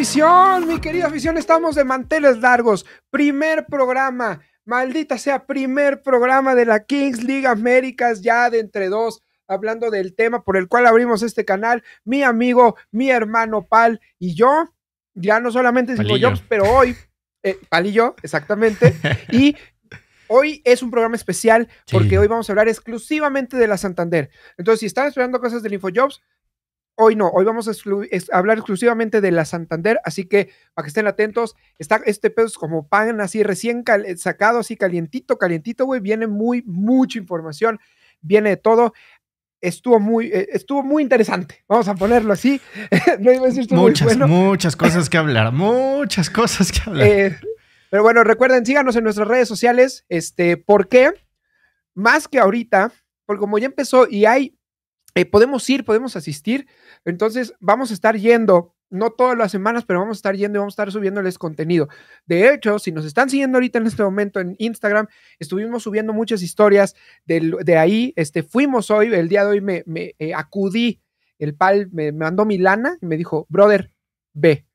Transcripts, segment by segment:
afición, mi querida afición, estamos de manteles largos. Primer programa, maldita sea, primer programa de la Kings League Américas ya de entre dos, hablando del tema por el cual abrimos este canal. Mi amigo, mi hermano Pal y yo, ya no solamente Infojobs, pero hoy, eh, Pal y yo, exactamente. y hoy es un programa especial porque hoy vamos a hablar exclusivamente de la Santander. Entonces, si están esperando cosas del InfoJobs, hoy no, hoy vamos a hablar exclusivamente de la Santander, así que para que estén atentos, está este pedo es como pan así recién eh, sacado, así calientito, calientito, güey, viene muy, mucha información, viene de todo. Estuvo muy, eh, estuvo muy interesante. Vamos a ponerlo así. no iba a decir muchas, bueno. muchas cosas que hablar, muchas cosas que hablar. Eh, pero bueno, recuerden, síganos en nuestras redes sociales. Este, ¿por Más que ahorita, porque como ya empezó y hay, podemos ir, podemos asistir, entonces, vamos a estar yendo, no todas las semanas, pero vamos a estar yendo y vamos a estar subiéndoles contenido. De hecho, si nos están siguiendo ahorita en este momento en Instagram, estuvimos subiendo muchas historias de, ahí. Este, fuimos hoy, el día de hoy me, eh, acudí, el pal me, mandó mi lana y me dijo, brother, ve.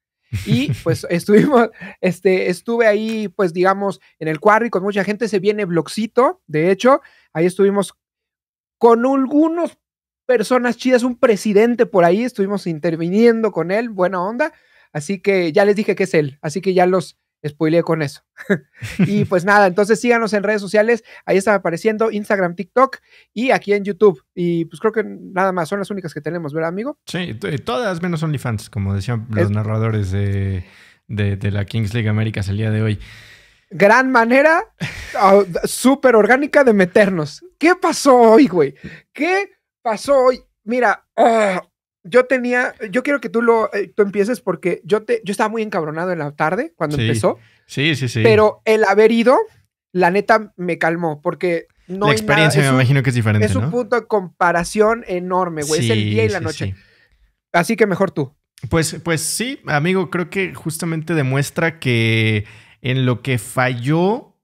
Y pues estuvimos, este, estuve ahí, pues digamos, en el quarry con mucha gente, se viene Bloxito, de hecho, ahí estuvimos con algunos personas chidas, un presidente por ahí, estuvimos interviniendo con él, buena onda. Así que ya les dije que es él, así que ya los spoileé con eso. y pues nada, entonces síganos en redes sociales, ahí está apareciendo Instagram, TikTok y aquí en YouTube. Y pues creo que nada más, son las únicas que tenemos, ¿verdad, amigo? Sí, todas menos OnlyFans, como decían los narradores de, la Kings League Américas el día de hoy gran manera súper orgánica de meternos. ¿Qué pasó hoy, güey? ¿Qué pasó hoy. Mira, ah, yo tenía, yo quiero que tú lo eh, tú empieces porque yo te, yo estaba muy encabronado en la tarde cuando empezó. Sí, sí, sí. Pero el haber ido, la neta, me calmó porque no la experiencia me imagino que es diferente. Es un punto de comparación enorme, güey. es el día y la noche. Así que mejor tú. Pues, pues sí, amigo, creo que justamente demuestra que en lo que falló,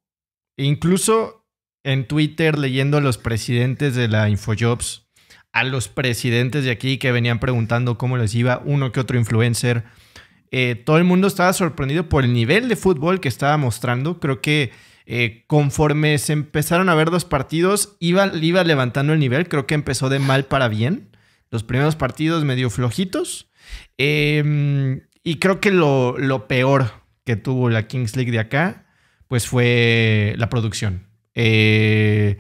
incluso en Twitter leyendo a los presidentes de la Infojobs, a los presidentes de aquí que venían preguntando cómo les iba uno que otro influencer. Eh, todo el mundo estaba sorprendido por el nivel de fútbol que estaba mostrando. Creo que eh, conforme se empezaron a ver dos partidos, iba, iba levantando el nivel. Creo que empezó de mal para bien. Los primeros partidos medio flojitos. Em, y creo que lo, lo, peor que tuvo la Kings League de acá, pues fue la producción. Eh,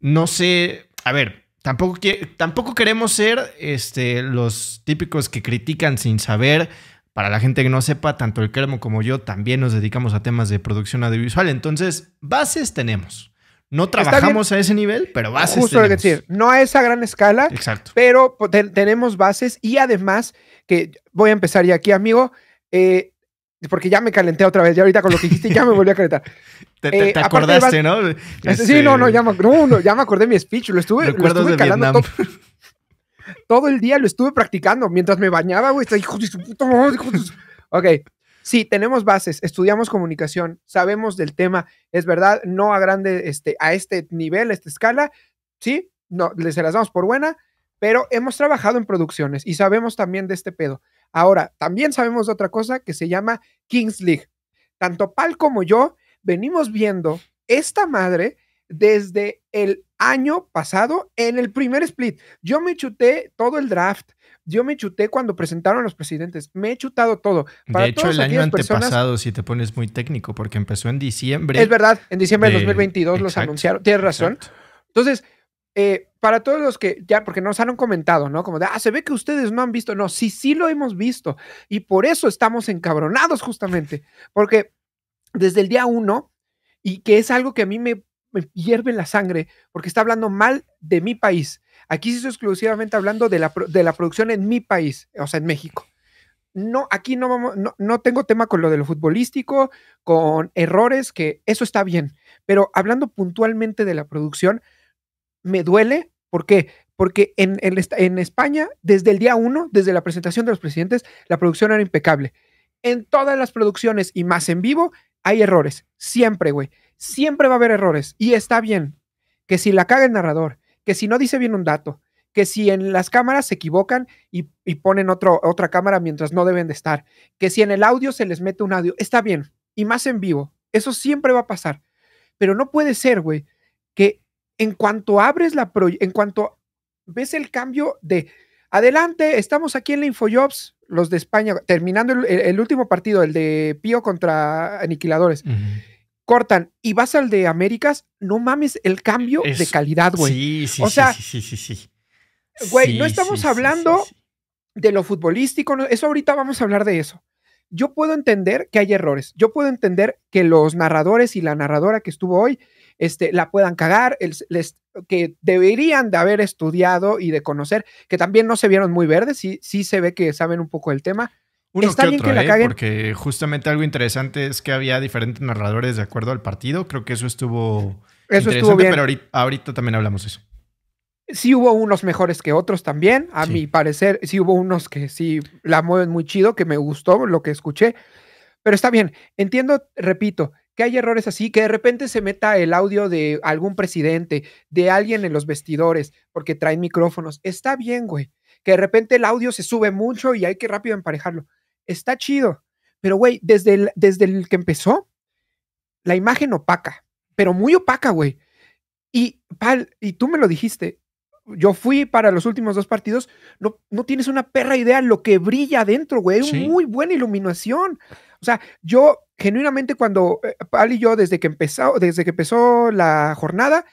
no sé, a ver, Tampoco, tampoco queremos ser este, los típicos que critican sin saber. Para la gente que no sepa, tanto el Kermo como yo también nos dedicamos a temas de producción audiovisual. Entonces, bases tenemos. No trabajamos a ese nivel, pero bases Justo Lo decir, no a esa gran escala, Exacto. pero tenemos bases y además, que voy a empezar ya aquí, amigo, eh, porque ya me calenté otra vez, ya ahorita con lo que dijiste ya me volví a calentar. Te, eh, acordaste, ¿no? Este, sí, este, no, no ya, me, no, acordé mi speech, lo estuve, calando todo, el día, lo estuve practicando mientras me bañaba, güey, hijo de de Ok, sí, tenemos bases, estudiamos comunicación, sabemos del tema, es verdad, no a grande, este, a este nivel, a esta escala, sí, no, se las damos por buena, pero hemos trabajado en producciones y sabemos también de este pedo. Ahora, también sabemos otra cosa que se llama Kings League. Tanto Pal como yo venimos viendo esta madre desde el año pasado en el primer split. Yo me chuté todo el draft. Yo me chuté cuando presentaron a los presidentes. Me he chutado todo. de hecho, el año antepasado, si te pones muy técnico, porque empezó en diciembre. Es verdad, en diciembre de, 2022 los anunciaron. Tienes razón. Entonces, eh, para todos los que ya, porque nos han comentado, ¿no? Como de, ah, se ve que ustedes no han visto. No, sí, sí lo hemos visto. Y por eso estamos encabronados justamente, porque desde el día uno, y que es algo que a mí me, hierve en la sangre, porque está hablando mal de mi país. Aquí sí hizo exclusivamente hablando de la, de la producción en mi país, o sea, en México no, aquí no vamos, no, no, tengo tema con lo de lo futbolístico, con errores, que eso está bien. Pero hablando puntualmente de la producción, me duele. ¿Por qué? Porque en, en, España, desde el día uno, desde la presentación de los presidentes, la producción era impecable. En todas las producciones y más en vivo, hay errores. Siempre, güey. Siempre va a haber errores. Y está bien. Que si la caga el narrador, que si no dice bien un dato, que si en las cámaras se equivocan y, ponen otra cámara mientras no deben de estar, que si en el audio se les mete un audio, está bien, y más en vivo, eso siempre va a pasar. Pero no puede ser, güey, que en cuanto abres la proyección, en cuanto ves el cambio de adelante, estamos aquí en la InfoJobs, los de España, terminando el, último partido, el de Pío contra Aniquiladores. Cortan y vas al de Américas, no mames el cambio de calidad, güey. Sí, sí, o sea, sí, Güey, no estamos hablando de lo futbolístico, eso ahorita vamos a hablar de eso. Yo puedo entender que hay errores, yo puedo entender que los narradores y la narradora que estuvo hoy este, la puedan cagar, el, les, que deberían de haber estudiado y de conocer, que también no se vieron muy verdes, sí, sí se ve que saben un poco del tema. Uno Está que bien que la ¿eh? caguen. Porque justamente algo interesante es que había diferentes narradores de acuerdo al partido. Creo que eso estuvo. Eso interesante, estuvo bien. Pero ahorita, también hablamos eso. Sí hubo unos mejores que otros también. A mi parecer, sí hubo unos que sí la mueven muy chido, que me gustó lo que escuché. Pero está bien, entiendo, repito, que hay errores así, que de repente se meta el audio de algún presidente, de alguien en los vestidores, porque traen micrófonos. Está bien, güey. Que de repente el audio se sube mucho y hay que rápido emparejarlo. Está chido. Pero, güey, desde el, desde el que empezó, la imagen opaca, pero muy opaca, güey. Y, Pal, y tú me lo dijiste, yo fui para los últimos dos partidos, no, no tienes una perra idea lo que brilla adentro, güey. Muy buena iluminación. O sea, yo genuinamente cuando eh, pali y yo, desde que empezó, desde que empezó la jornada,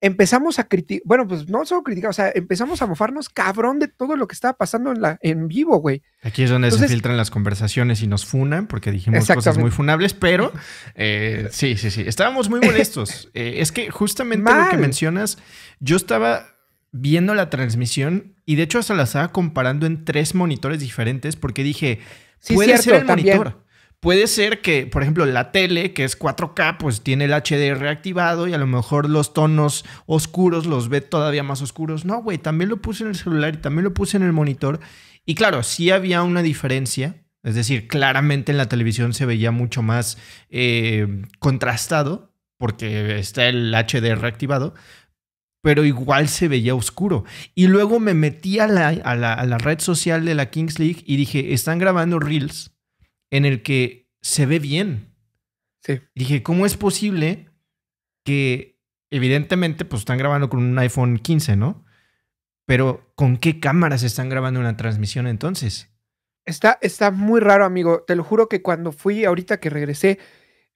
empezamos a criticar, bueno, pues no solo criticar, o sea, empezamos a mofarnos cabrón de todo lo que estaba pasando en, la, en vivo, güey. Aquí es donde se filtran las conversaciones y nos funan, porque dijimos cosas muy funables, pero eh, sí, sí, sí, estábamos muy molestos. Eh, es que justamente lo que mencionas, yo estaba viendo la transmisión y de hecho hasta la estaba comparando en tres monitores diferentes porque dije, puede ser el monitor. Puede ser que, por ejemplo, la tele, que es 4K, pues tiene el HDR activado y a lo mejor los tonos oscuros los ve todavía más oscuros. No, güey, también lo puse en el celular y también lo puse en el monitor. Y claro, sí había una diferencia. Es decir, claramente en la televisión se veía mucho más eh, contrastado porque está el HDR activado pero igual se veía oscuro. Y luego me metí a la, a la, red social de la Kings League y dije, están grabando reels en el que se ve bien. dije, ¿cómo es posible que evidentemente pues están grabando con un iPhone 15, ¿no? Pero ¿con qué cámaras están grabando una transmisión entonces? Está, está muy raro, amigo. Te lo juro que cuando fui ahorita que regresé,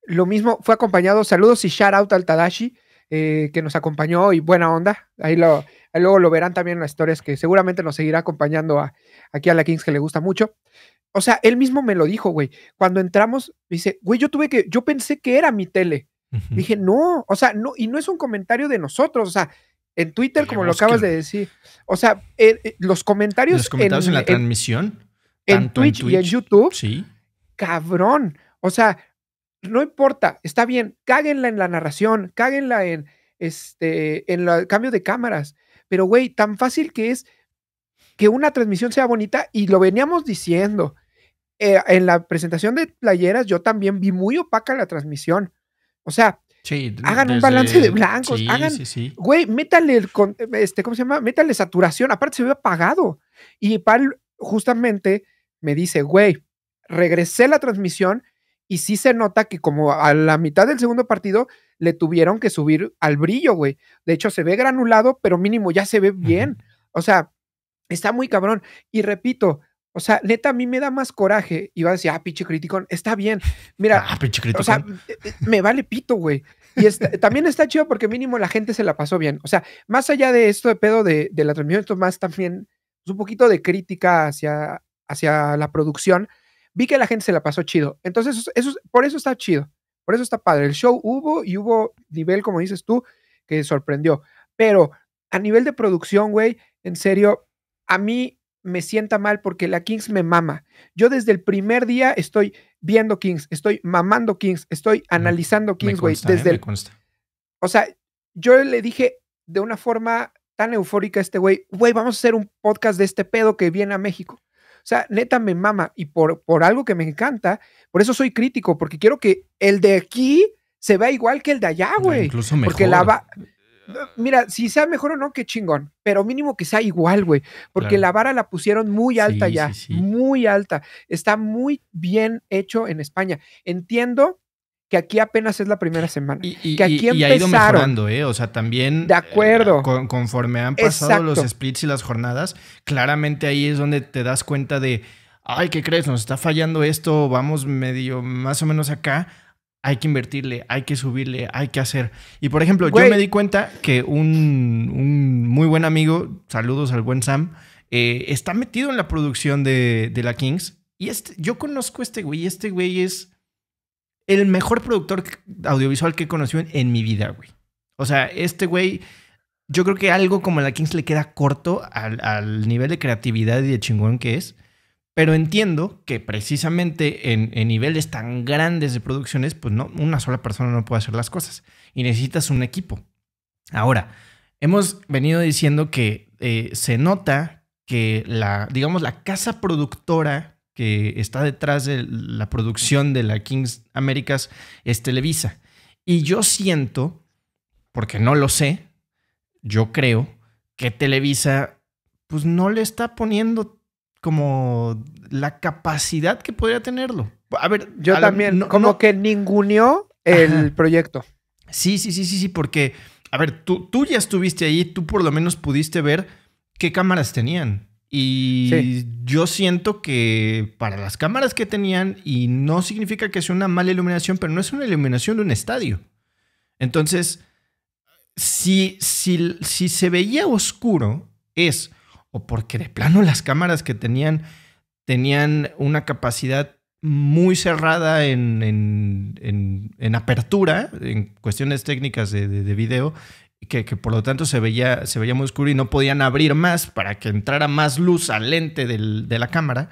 lo mismo fue acompañado. Saludos y shout out al Tadashi eh, que nos acompañó y buena onda. Ahí, lo, luego lo verán también en las historias que seguramente nos seguirá acompañando a, aquí a la Kings que le gusta mucho. O sea, él mismo me lo dijo, güey. Cuando entramos, dice, güey, yo tuve que, yo pensé que era mi tele. Dije, no, o sea, no, y no es un comentario de nosotros, o sea, en Twitter, como lo acabas de decir. O sea, eh, eh, los comentarios. Los comentarios en, la transmisión. En, en, y en YouTube. Sí. Cabrón. O sea, no importa, está bien, cáguenla en la narración, cáguenla en, este, en el cambio de cámaras. Pero, güey, tan fácil que es que una transmisión sea bonita y lo veníamos diciendo. Eh, en la presentación de playeras yo también vi muy opaca la transmisión. O sea, hagan un balance de blancos, hagan, güey, métale, este, ¿cómo se llama? Métale saturación, aparte se ve apagado. Y Pal justamente me dice, güey, regresé la transmisión y sí se nota que como a la mitad del segundo partido le tuvieron que subir al brillo, güey. De hecho, se ve granulado, pero mínimo ya se ve bien. O sea, está muy cabrón. Y repito, o sea, neta, a mí me da más coraje. Y va a decir, ah, pinche criticón, está bien. Mira, ah, pinche criticón. O sea, eh, eh, me vale pito, güey. Y también está chido porque mínimo la gente se la pasó bien. O sea, más allá de esto de pedo de, la transmisión, esto más también es pues, un poquito de crítica hacia, hacia la producción vi que la gente se la pasó chido. Entonces, eso, por eso está chido. Por eso está padre. El show hubo y hubo nivel, como dices tú, que sorprendió. Pero a nivel de producción, güey, en serio, a mí me sienta mal porque la Kings me mama. Yo desde el primer día estoy viendo Kings, estoy mamando Kings, estoy analizando Kings, güey. Eh, desde el... O sea, yo le dije de una forma tan eufórica a este güey, güey, vamos a hacer un podcast de este pedo que viene a México. O sea, neta me mama y por, por algo que me encanta, por eso soy crítico, porque quiero que el de aquí se vea igual que el de allá, güey. Incluso mejor. Porque la Mira, si sea mejor o no, qué chingón, pero mínimo que sea igual, güey, porque la vara la pusieron muy alta ya, muy alta. Está muy bien hecho en España. Entiendo que aquí apenas es la primera semana. Y, aquí ha ido mejorando, ¿eh? O sea, también. De eh, acuerdo. conforme han pasado los splits y las jornadas, claramente ahí es donde te das cuenta de, ay, ¿qué crees? Nos está fallando esto, vamos medio más o menos acá. Hay que invertirle, hay que subirle, hay que hacer. Y por ejemplo, yo me di cuenta que un, muy buen amigo, saludos al buen Sam, eh, está metido en la producción de, la Kings. Y este, yo conozco a este güey, este güey es el mejor productor audiovisual que he conocido en, mi vida, güey. O sea, este güey, yo creo que algo como la Kings le queda corto al, nivel de creatividad y de chingón que es. Pero entiendo que precisamente en, niveles tan grandes de producciones, pues no, una sola persona no puede hacer las cosas y necesitas un equipo. Ahora, hemos venido diciendo que eh, se nota que la, digamos, la casa productora que está detrás de la producción de la Kings Américas es Televisa. Y yo siento, porque no lo sé, yo creo que Televisa pues no le está poniendo como la capacidad que podría tenerlo. A ver, yo también, como que ninguneó el proyecto. Sí, sí, sí, sí, sí, porque, a ver, tú, tú ya estuviste ahí, tú por lo menos pudiste ver qué cámaras tenían. Y yo siento que para las cámaras que tenían, y no significa que sea una mala iluminación, pero no es una iluminación de un estadio. Entonces, si, si, se veía oscuro, es o porque de plano las cámaras que tenían tenían una capacidad muy cerrada en, apertura, en cuestiones técnicas de, de video, que, por lo tanto se veía, se veía muy oscuro y no podían abrir más para que entrara más luz al lente de la cámara,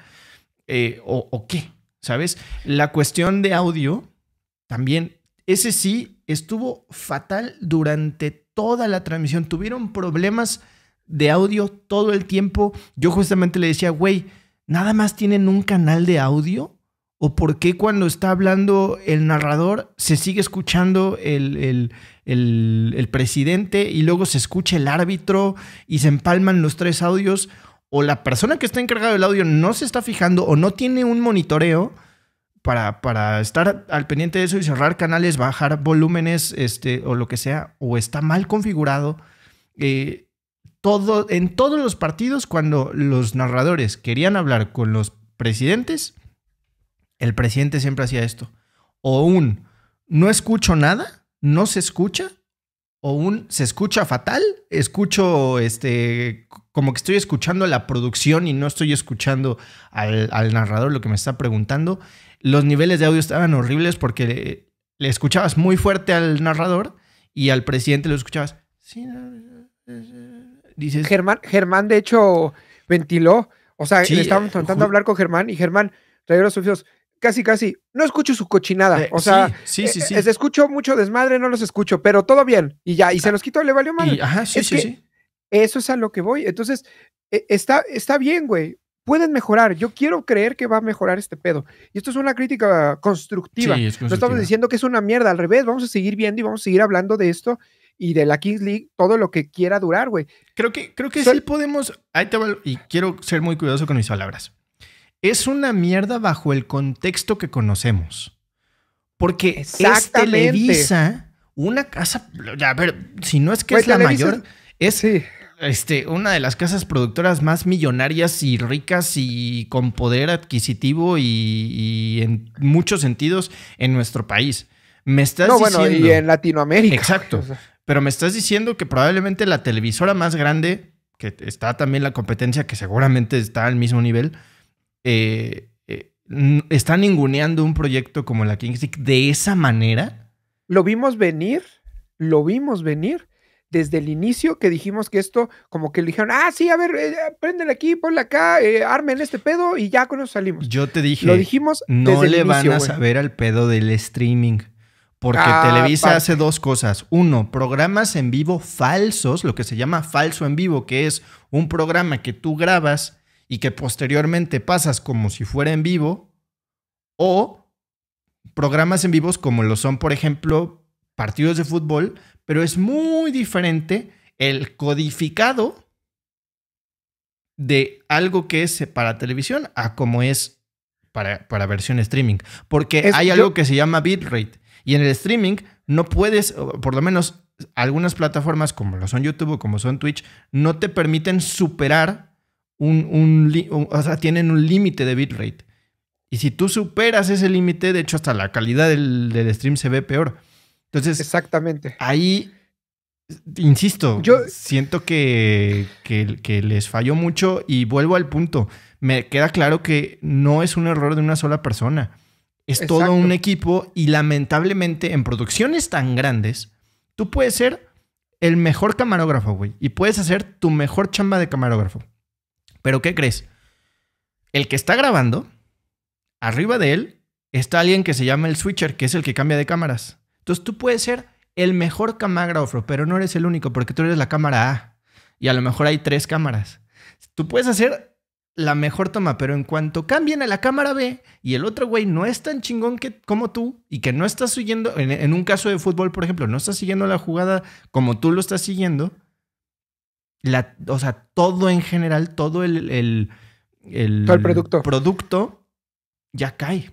eh, o, qué, ¿sabes? La cuestión de audio también, ese sí estuvo fatal durante toda la transmisión, tuvieron problemas de audio todo el tiempo. Yo justamente le decía, güey, nada más tienen un canal de audio. ¿O por qué cuando está hablando el narrador se sigue escuchando el el, presidente y luego se escucha el árbitro y se empalman los tres audios o la persona que está encargada del audio no se está fijando o no tiene un monitoreo para, estar al pendiente de eso y cerrar canales, bajar volúmenes este, o lo que sea, o está mal configurado. Eh, todo, en todos los partidos, cuando los narradores querían hablar con los presidentes, el presidente siempre hacía esto. O un, no escucho nada, no se escucha o un se escucha fatal, escucho este como que estoy escuchando la producción y no estoy escuchando al, narrador lo que me está preguntando. Los niveles de audio estaban horribles porque le, escuchabas muy fuerte al narrador y al presidente lo escuchabas. Sí, dices, Germán, Germán, de hecho, ventiló. O sea, le estábamos eh, tratando de hablar con Germán y Germán traía los casi, casi, no escucho su cochinada. Eh, o sea, sí, sí, eh, eh, sí, les escucho mucho desmadre, no los escucho, pero todo bien. Y ya, y se ah, los quitó, le valió mal. Ajá, sí, sí, sí. Eso es a lo que voy. Entonces, e, está, está bien, güey. Pueden mejorar. Yo quiero creer que va a mejorar este pedo. Y esto es una crítica constructiva. Sí, No estamos diciendo que es una mierda. Al revés, vamos a seguir viendo y vamos a seguir hablando de esto y de la Kings League todo lo que quiera durar, güey. Creo que, creo que sí podemos. Ahí te voy, y quiero ser muy cuidadoso con mis palabras es una mierda bajo el contexto que conocemos. Porque es Televisa, una casa, ya, ver, si no es que pues es la mayor, es este, una de las casas productoras más millonarias y ricas y con poder adquisitivo y, en muchos sentidos en nuestro país. Me estás no, bueno, y en Latinoamérica. Exacto. Pero me estás diciendo que probablemente la televisora más grande, que está también la competencia, que seguramente está al mismo nivel, eh, eh, ¿Están inguneando ninguneando un proyecto como la Kings de esa manera? Lo vimos venir, lo vimos venir desde el inicio que dijimos que esto, como que le dijeron, ah, sí, a ver, eh, prenden aquí, ponle acá, armen este pedo y ya con eso salimos. Yo te dije, dijimos, no le van a saber al pedo del streaming. Porque ah, Televisa hace dos cosas. Uno, programas en vivo falsos, lo que se llama falso en vivo, que es un programa que tú grabas y que posteriormente pasas como si fuera en vivo o programas en vivos como lo son, por ejemplo, partidos de fútbol, pero es muy diferente el codificado de algo que es para televisión a como es para, para versión streaming. Porque hay algo que se llama bitrate. Y en el streaming no puedes, por lo menos algunas plataformas como lo son YouTube o como son Twitch, no te permiten superar un, sea, tienen un límite de bitrate. Y si tú superas ese límite, de hecho, hasta la calidad del, stream se ve peor. Entonces, exactamente. Ahí, insisto, yo siento que, les falló mucho y vuelvo al punto. Me queda claro que no es un error de una sola persona. Es todo un equipo y lamentablemente en producciones tan grandes, tú puedes ser el mejor camarógrafo, güey, y puedes hacer tu mejor chamba de camarógrafo. Pero ¿qué crees? El que está grabando, arriba de él, está alguien que se llama el switcher, que es el que cambia de cámaras. Entonces tú puedes ser el mejor camarógrafo, pero no eres el único porque tú eres la cámara A y a lo mejor hay tres cámaras. Tú puedes hacer la mejor toma, pero en cuanto cambien a la cámara B y el otro güey no es tan chingón que, como tú y que no está siguiendo, en, en un caso de fútbol, por ejemplo, no está siguiendo la jugada como tú lo estás siguiendo, o sea, todo en general, todo el, producto. ya cae.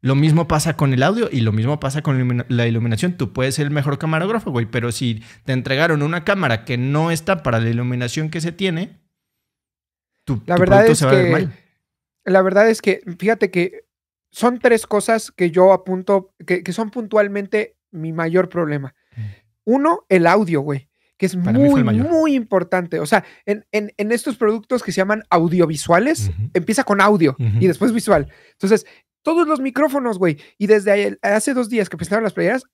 Lo mismo pasa con el audio y lo mismo pasa con la iluminación. Tú puedes ser el mejor camarógrafo, güey, pero si te entregaron una cámara que no está para la iluminación que se tiene, la verdad es que, a La verdad es que, fíjate que son tres cosas que yo apunto, que son puntualmente mi mayor problema. Mm. Uno, el audio, güey que es muy, muy importante. O sea, en, estos productos que se llaman audiovisuales, empieza con audio y después visual. Entonces, todos los micrófonos, güey. Y desde hace dos días que presentaron las playeras,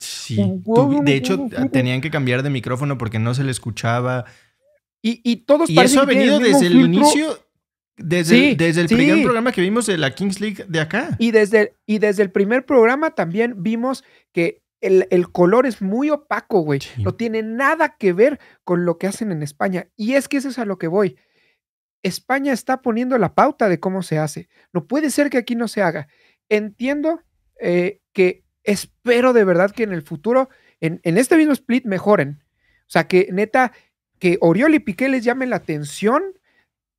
Sí, de hecho tenían que cambiar de micrófono porque no se le escuchaba. Y, y todos y eso ha venido desde el inicio, desde, el, desde el primer programa que vimos de la Kings League de acá. Y desde, y desde el primer programa también vimos que el, color es muy opaco, güey. No tiene nada que ver con lo que hacen en España. Y es que eso es a lo que voy. España está poniendo la pauta de cómo se hace. No puede ser que aquí no se haga. Entiendo eh, que espero de verdad que en el futuro, en, este mismo split, mejoren. O sea, que neta, que Oriol y Piqué les llamen la atención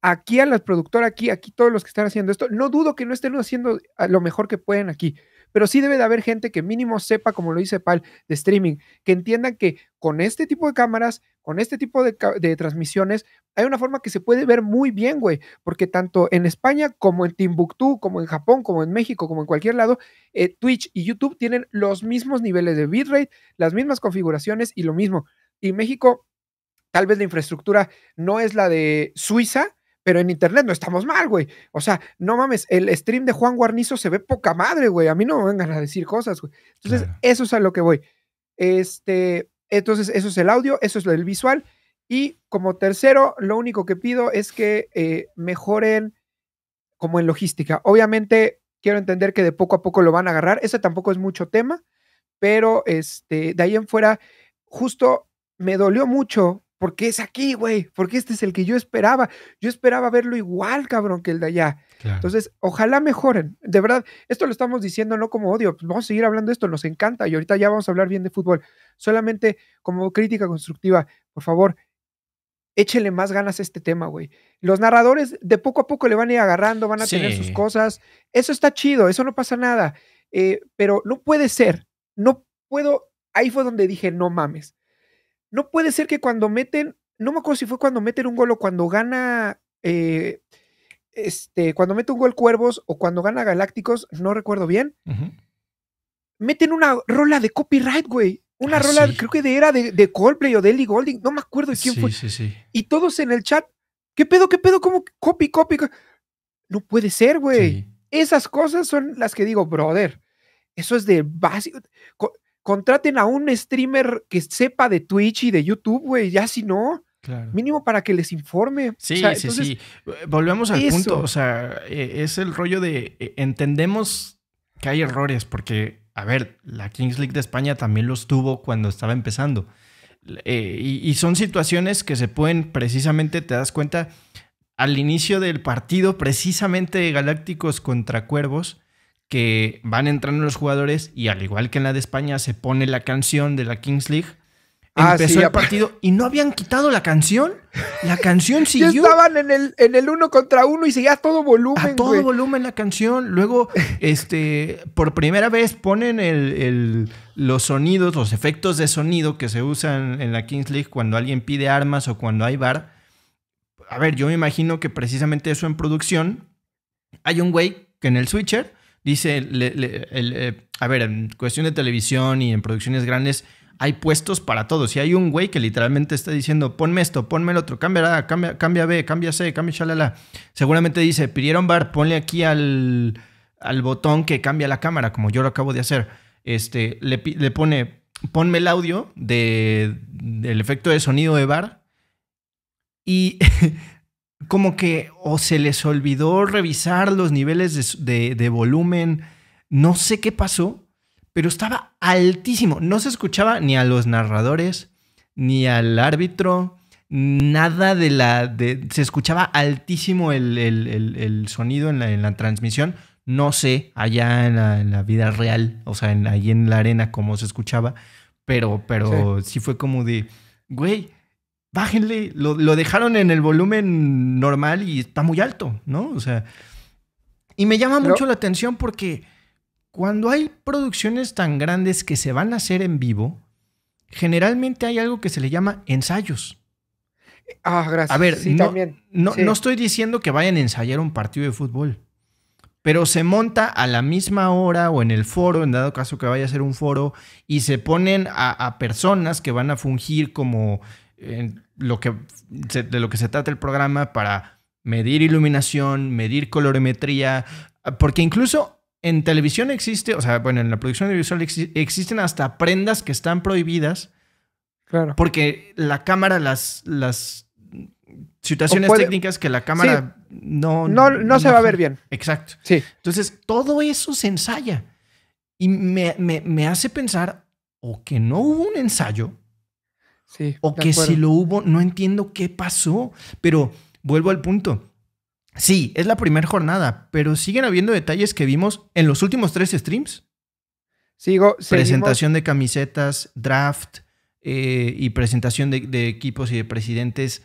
aquí a las productora aquí, aquí todos los que están haciendo esto. No dudo que no estén haciendo ah, lo mejor que pueden aquí, pero sí debe de haber gente que mínimo sepa, como lo dice Pal, de streaming, que entiendan que con este tipo de cámaras, con este tipo de, transmisiones, hay una forma que se puede ver muy bien, güey, porque tanto en España como en Timbuktu, como en Japón, como en México, como en cualquier lado, eh, Twitch y YouTube tienen los mismos niveles de bitrate, las mismas configuraciones y lo mismo. Y México, tal vez la infraestructura no es la de Suiza, pero en internet no estamos mal, güey. O sea, no mames, el stream de Juan Guarnizo se ve poca madre, güey. A mí no me vengan a decir cosas, güey. Entonces, eso es a lo que voy. Este, entonces, eso es el audio, eso es el visual. Y como tercero, lo único que pido es que eh, mejoren como en logística. Obviamente, quiero entender que de poco a poco lo van a agarrar. Ese tampoco es mucho tema, pero este, de ahí en fuera, justo me dolió mucho porque es aquí, güey? Porque este es el que yo esperaba. Yo esperaba verlo igual, cabrón, que el de allá. Entonces, ojalá mejoren. De verdad, esto lo estamos diciendo no como odio. Pues, vamos a seguir hablando de esto, nos encanta y ahorita ya vamos a hablar bien de fútbol. Solamente como crítica constructiva, por favor, échenle más ganas a este tema, güey. Los narradores de poco a poco le van a ir agarrando, van a tener sus cosas. Eso está chido, eso no pasa nada. Eh, pero no puede ser, no puedo. Ahí fue donde dije, no mames no puede ser que cuando meten, no me acuerdo si fue cuando meten un gol o cuando gana, eh, este, cuando mete un gol Cuervos o cuando gana Galácticos, no recuerdo bien, meten una rola de copyright, güey. Una ah, rola, creo que de, era de, de, Coldplay o de Ellie Golding, no me acuerdo quién sí, fue. Sí, y todos en el chat, ¿qué pedo, qué pedo? ¿Cómo copy, copy? copy? No puede ser, güey. Esas cosas son las que digo, brother. Eso es de básico contraten a un streamer que sepa de Twitch y de YouTube, güey, ya si no. Mínimo para que les informe. Sí, sí, sí. Eh, volvemos al punto. O sea, eh, es el rollo de eh, entendemos que hay errores, porque, a ver, la Kings League de España también los tuvo cuando estaba empezando. y, y, son situaciones que se pueden, precisamente, te das cuenta, al inicio del partido, precisamente Galácticos contra Cuervos, que van entrando los jugadores y al igual que en la de España se pone la canción de la Kings League. Ah, empezó el partido y no habían quitado la canción. La canción siguió. estaban en el, en el uno contra uno y seguía a todo volumen. A todo volumen la canción. Luego, este, por primera vez ponen el, los sonidos, los efectos de sonido que se usan en la Kings League cuando alguien pide armas o cuando hay bar. A ver, yo me imagino que precisamente eso en producción. Hay un güey que en el switcher dice, eh, a ver, en cuestión de televisión y en producciones grandes, hay puestos para todos. Y hay un güey que literalmente está diciendo, ponme esto, ponme el otro, cambia A, cambia, cambia B, cambia C, cambia shalala. Seguramente dice, pidieron bar, ponle aquí al, botón que cambia la cámara, como yo lo acabo de hacer. Este, le, pone, ponme el audio de, del efecto de sonido de bar. Y como que o se les olvidó revisar los niveles de, volumen, no sé qué pasó, pero estaba altísimo. No se escuchaba ni a los narradores, ni al árbitro, nada de la... se escuchaba altísimo el, sonido en la, transmisión. No sé allá en la, vida real, o sea, en, ahí en la arena cómo se escuchaba, pero, pero sí fue como de, güey, bájenle, lo, dejaron en el volumen normal y está muy alto, ¿no? O sea, y me llama mucho la atención porque cuando hay producciones tan grandes que se van a hacer en vivo, generalmente hay algo que se le llama ensayos. Ah, gracias. A ver, no, estoy diciendo que vayan a ensayar un partido de fútbol pero se monta a la misma hora o en el foro, en dado caso que vaya a ser un foro, y se ponen a personas que van a fungir como en lo que de lo que se trata el programa para medir iluminación, medir colorimetría, porque incluso en televisión existe, o sea, bueno, en la producción audiovisual existen hasta prendas que están prohibidas. Claro. Porque la cámara, las, las situaciones técnicas que la cámara no, no, no, se va a ver bien. Exacto. Sí. Entonces, todo eso se ensaya. Y me, me, me hace pensar o que no hubo un ensayo o que si lo hubo, no entiendo qué pasó. Pero vuelvo al punto. Sí, es la primera jornada, pero siguen habiendo detalles que vimos en los últimos tres streams. Sigo. Presentación de camisetas, draft eh, y presentación de, equipos y de presidentes.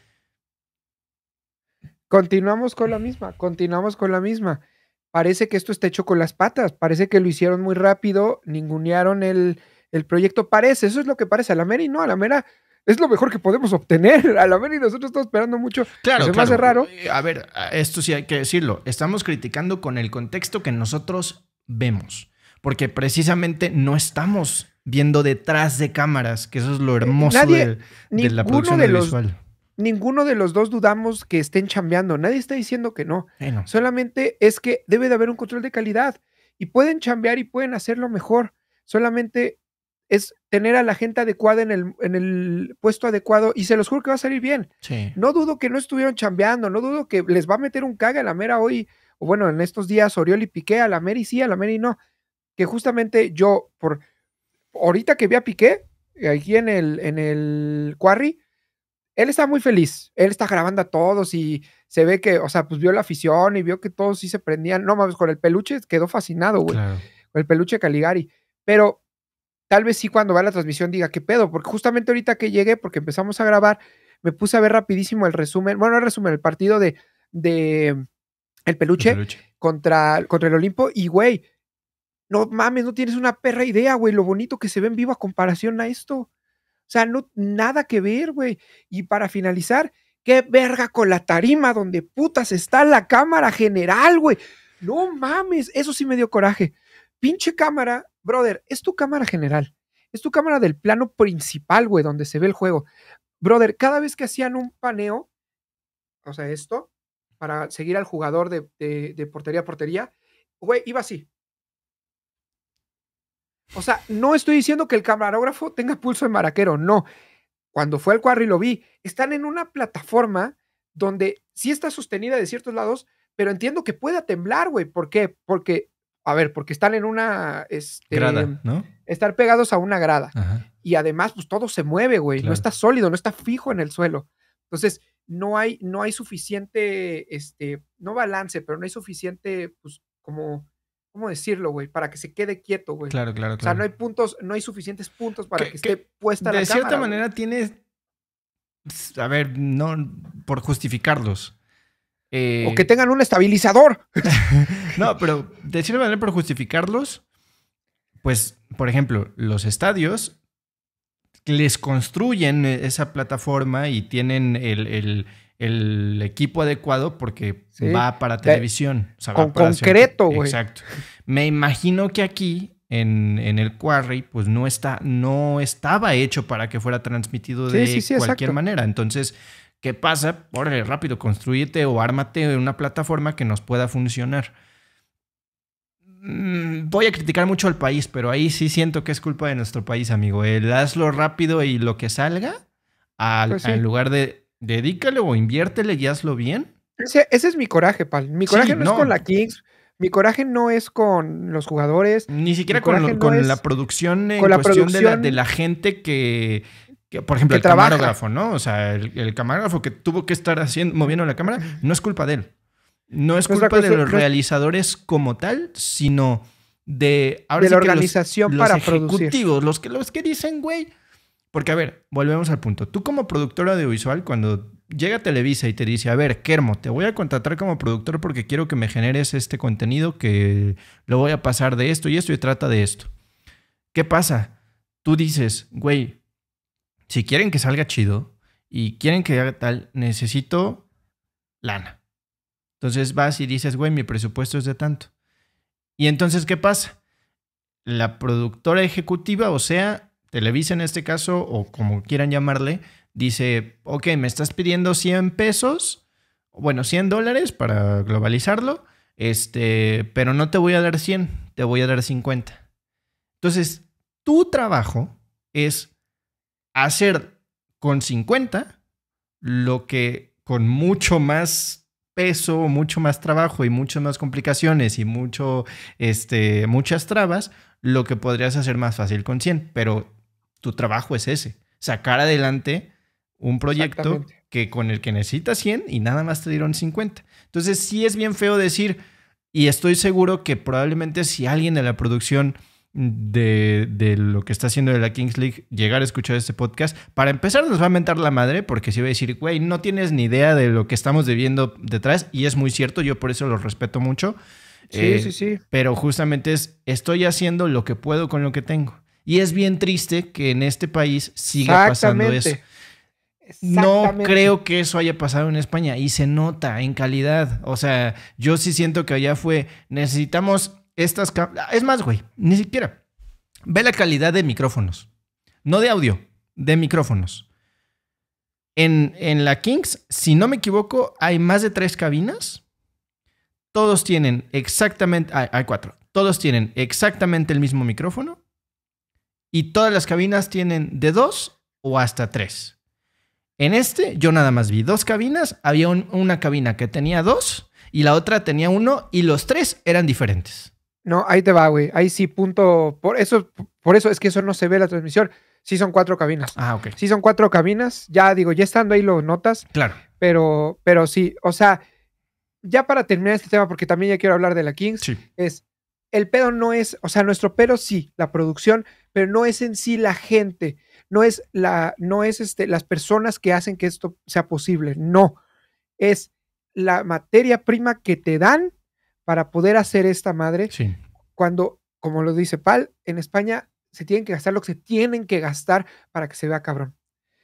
Continuamos con la misma, continuamos con la misma. Parece que esto está hecho con las patas, parece que lo hicieron muy rápido, ningunearon el, el proyecto. Parece, eso es lo que parece. A la mera y no, a la mera es lo mejor que podemos obtener. A la ver, y nosotros estamos esperando mucho. Claro, claro. raro. Eh, a ver, esto sí hay que decirlo. Estamos criticando con el contexto que nosotros vemos. Porque precisamente no estamos viendo detrás de cámaras, que eso es lo eh, hermoso de, la producción de Ninguno de los dos dudamos que estén chambeando. Nadie está diciendo que no. no. Solamente es que debe de haber un control de calidad. Y pueden chambear y pueden hacerlo mejor. Solamente es tener a la gente adecuada en el, puesto adecuado y se los juro que va a salir bien. No dudo que no estuvieron chambeando, no dudo que les va a meter un caga a la mera hoy, o bueno, en estos días Oriol y Piqué, a la mera y sí, a la mera y no. Que justamente yo, por ahorita que vi a Piqué, eh, aquí en el, en el Quarry, él está muy feliz, él está grabando a todos y se ve que, o sea, pues vio la afición y vio que todos sí se prendían. No mames, con el peluche quedó fascinado, güey. Con el peluche Caligari. Pero tal vez sí cuando va la transmisión diga qué pedo, porque justamente ahorita que llegué, porque empezamos a grabar, me puse a ver rapidísimo el resumen, bueno, el resumen, el partido de, de mm, el peluche, Contra, contra el Olimpo y güey, no mames, no tienes una perra idea, güey, lo bonito que se ve en vivo a comparación a esto. O sea, no nada que ver, güey. Y para finalizar, qué verga con la tarima donde putas está la cámara general, güey. No mames, eso sí me dio coraje. Pinche cámara brother, es tu cámara general. Es tu cámara del plano principal, güey, donde se ve el juego. Brother, cada vez que hacían un paneo, o sea, esto, para seguir al jugador de, portería a portería, güey, iba así. O sea, no estoy diciendo que el camarógrafo tenga pulso de maraquero, no. Cuando fue al y lo vi. Están en una plataforma donde sí está sostenida de ciertos lados, pero entiendo que pueda temblar, güey. ¿Por qué? Porque a ver, porque están en una. Este, grada, ¿no? Estar pegados a una grada. Y además, pues todo se mueve, güey. No está sólido, no está fijo en el suelo. Entonces, no hay, no hay suficiente, este, no balance, pero no hay suficiente, pues, como ¿cómo decirlo, güey? Para que se quede quieto, güey. Claro, claro, claro. O sea, no hay puntos, no hay suficientes puntos para que, esté puesta la cámara. De cierta manera tienes. A ver, no por justificarlos o eh, que tengan un estabilizador. no, pero de cierta manera, por justificarlos, pues, por ejemplo, los estadios les construyen e-, esa plataforma y tienen el, el, equipo adecuado porque va para televisión. Con concreto, güey. Exacto. Me imagino que aquí en, en, el Quarry, pues no, está, no estaba hecho para que fuera transmitido de cualquier manera. Entonces, ¿Qué pasa? Órale, rápido, construyete o ármate una plataforma que nos pueda funcionar. Mm, voy a criticar mucho al país, pero ahí sí siento que es culpa de nuestro país, amigo. El hazlo rápido y lo que salga, al, pues lugar de dedícale o inviértele y hazlo bien. Ese, es mi coraje, pal. Mi coraje no, es con la Kings, mi coraje no es con los jugadores. Ni siquiera con, la producción en cuestión de la gente que por ejemplo, el camarógrafo, ¿no? O sea, el, camarógrafo que tuvo que estar moviendo la cámara, no es culpa de él. No es culpa de los realizadores como tal, sino de, la organización los, para Los que, los que dicen, güey. Porque, a ver, volvemos al punto. Tú, como productor audiovisual, cuando llega Televisa y te dice, a ver, Kermo, te voy a contratar como productor porque quiero que me generes este contenido que lo voy a pasar de esto y esto y trata de esto. ¿Qué pasa? Tú dices, güey, si quieren que salga chido y quieren que haga tal, necesito lana. Entonces vas y dices, güey, mi presupuesto es de tanto. Y entonces, ¿qué pasa? La productora ejecutiva, o sea, Televisa en este caso, o como quieran llamarle, dice, ok, me estás pidiendo 100 pesos, bueno, 100 dólares para globalizarlo, este, pero no te voy a dar 100, te voy a dar 50. Entonces, tu trabajo es hacer con 50 lo que con mucho más peso, mucho más trabajo y muchas más complicaciones y mucho, este, muchas trabas, lo que podrías hacer más fácil con 100, pero tu trabajo es ese, sacar adelante un proyecto que con el que necesitas 100 y nada más te dieron 50. Entonces sí es bien feo decir, y estoy seguro que probablemente si alguien de la producción de, lo que está haciendo de la Kings League llegar a escuchar este podcast. Para empezar, nos va a mentar la madre porque si va a decir, güey, no tienes ni idea de lo que estamos viviendo detrás. Y es muy cierto, yo por eso lo respeto mucho. Sí, eh, sí, sí. Pero justamente es, estoy haciendo lo que puedo con lo que tengo. Y es bien triste que en este país siga pasando eso. No creo que eso haya pasado en España y se nota en calidad. O sea, yo sí siento que allá fue, necesitamos estas... Es más, güey, ni siquiera. Ve la calidad de micrófonos. No de audio, de micrófonos. En, la Kings, si no me equivoco, hay más de tres cabinas. Todos tienen exactamente... Ah, hay, cuatro. Todos tienen exactamente el mismo micrófono. Y todas las cabinas tienen de dos o hasta tres. En este yo nada más vi dos cabinas. Había una cabina que tenía dos y la otra tenía uno y los tres eran diferentes. No, ahí te va, güey. Ahí sí, punto. Por eso, por eso es que eso no se ve la transmisión. Sí son cuatro cabinas. Ah, ok. Sí son cuatro cabinas. Ya digo, ya estando ahí lo notas. Claro. Pero, pero sí, o sea, ya para terminar este tema, porque también ya quiero hablar de la Kings, es el pedo no es, o sea, nuestro pero sí, la producción, pero no es en sí la gente, no es la, no es este, las personas que hacen que esto sea posible, no, es la materia prima que te dan para poder hacer esta madre. Cuando, como lo dice Pal, en España se tienen que gastar lo que se tienen que gastar para que se vea cabrón.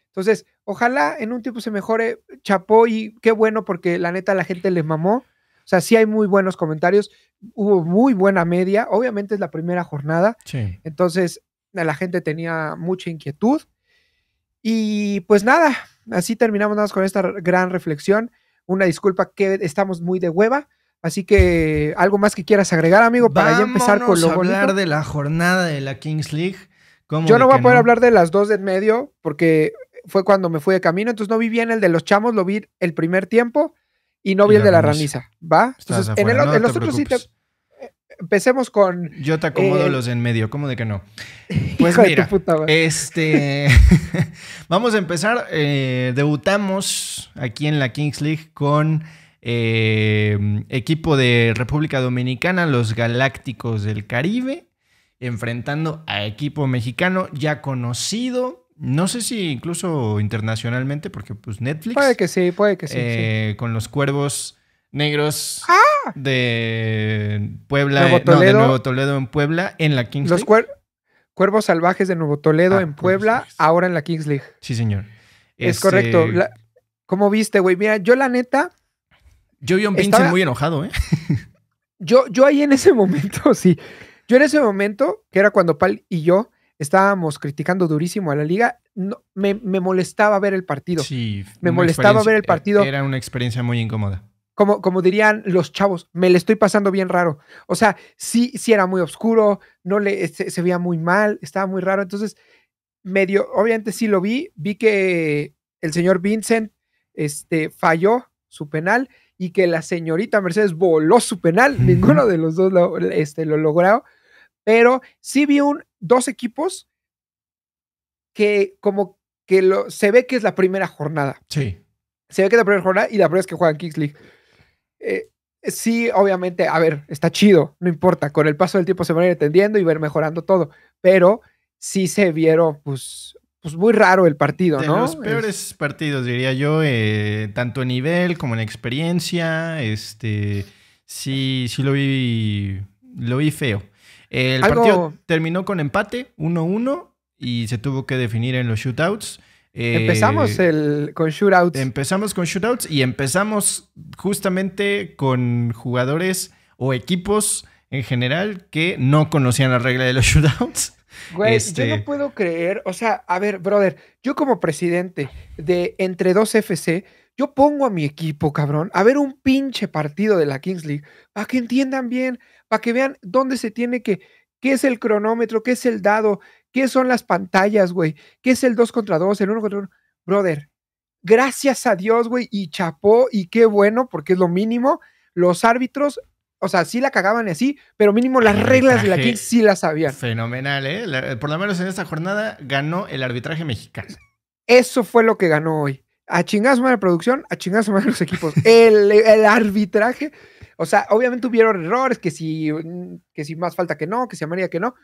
Entonces, ojalá en un tiempo se mejore Chapó y qué bueno porque la neta la gente le mamó. O sea, sí hay muy buenos comentarios, hubo muy buena media, obviamente es la primera jornada. Entonces, la gente tenía mucha inquietud. Y pues nada, así terminamos nada con esta gran reflexión. Una disculpa que estamos muy de hueva, Así que algo más que quieras agregar, amigo, para ya empezar con lo a hablar de la jornada de la Kings League. Yo no voy a poder hablar de las dos en medio porque fue cuando me fui de camino, entonces no vi bien el de los chamos, lo vi el primer tiempo y no vi el de la raniza, ¿va? Entonces, en, los otros sí empecemos con. Yo te acomodo eh, los de en medio, ¿cómo de que no? Pues de puta, este. vamos a empezar. Eh, debutamos aquí en la Kings League con eh, equipo de República Dominicana, los Galácticos del Caribe, enfrentando a equipo mexicano ya conocido. No sé si incluso internacionalmente, porque pues Netflix. Puede que sí, puede que sí. Eh, con los cuervos negros ah. de Puebla, eh, de Nuevo Toledo en Puebla, en la Kings League. Los cuervos salvajes de Nuevo Toledo ah, en Puebla, ahora en la Kings League. Sí, señor. Es correcto. Este, ¿Cómo viste, güey? Mira, yo la neta, yo vi a un Vincent muy enojado, ¿eh? yo, yo ahí en ese momento, sí. Yo en ese momento, que era cuando Pal y yo estábamos criticando durísimo a la liga, me, molestaba ver el partido. Sí, me molestaba ver el partido. Eh, era una experiencia muy incómoda. Como, como dirían los chavos, me le estoy pasando bien raro. O sea, sí, sí era muy oscuro, no le, se, veía muy mal, estaba muy raro. Entonces, medio, obviamente sí lo vi, vi que el señor Vincent este, falló su penal y que la señorita Mercedes voló su penal. Ninguno de los dos lo, este, lo logró. Pero sí vi dos equipos que como que lo, se ve que es la primera jornada. Sí. Se ve que es la primera jornada y la primera es que juegan Kings League. Eh, sí, obviamente, a ver, está chido, no importa. Con el paso del tiempo se van a ir entendiendo y ver mejorando todo. Pero sí se vieron, pues, pues muy raro el partido, de los peores partidos, diría yo, eh, tanto en nivel como en experiencia. Este, sí, sí lo vi, lo vi feo. El partido terminó con empate, 1-1, y se tuvo que definir en los shootouts. Eh, empezamos el, con shootouts. Empezamos con shootouts y empezamos justamente con jugadores o equipos en general que no conocían la regla de los shootouts. Güey, yo no este puedo creer, o sea, a ver, brother, yo como presidente de Entre dos FC, yo pongo a mi equipo, cabrón, a ver un pinche partido de la Kings League, para que entiendan bien, para que vean dónde se tiene que, qué es el cronómetro, qué es el dado, qué son las pantallas, güey, qué es el 2 contra 2, el uno contra 1. Brother, gracias a Dios, güey, y chapó, y qué bueno, porque es lo mínimo, los árbitros o sea, sí la cagaban así, pero mínimo las reglas de la King sí las sabían. Fenomenal, ¿eh? ¿eh? por lo menos en esta jornada ganó el arbitraje mexicano. Eso fue lo que ganó hoy. A chingazo de la producción, a chingazo de los equipos. el, arbitraje, o sea, obviamente hubieron errores, que si, mm, que más falta que no, que si Amaría que no,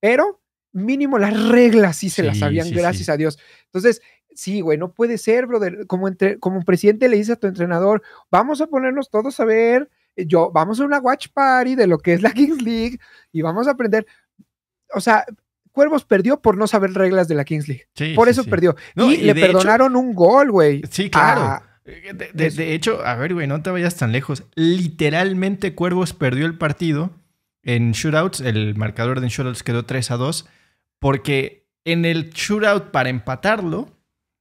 pero mínimo las reglas sí se las sabían, gracias a Dios. Entonces, sí, güey, no puede ser, brother. Como, como un presidente le dice a tu entrenador, vamos a ponernos todos a ver yo, vamos a una watch party de lo que es la Kings League y vamos a aprender. O sea, Cuervos perdió por no saber reglas de la Kings League. por eso perdió. y, le perdonaron un gol, güey. Sí, claro. Eh, de, hecho, a ver, güey, no te vayas tan lejos. Literalmente Cuervos perdió el partido en shootouts. El marcador de shootouts quedó 3 a 2. Porque en el shootout para empatarlo,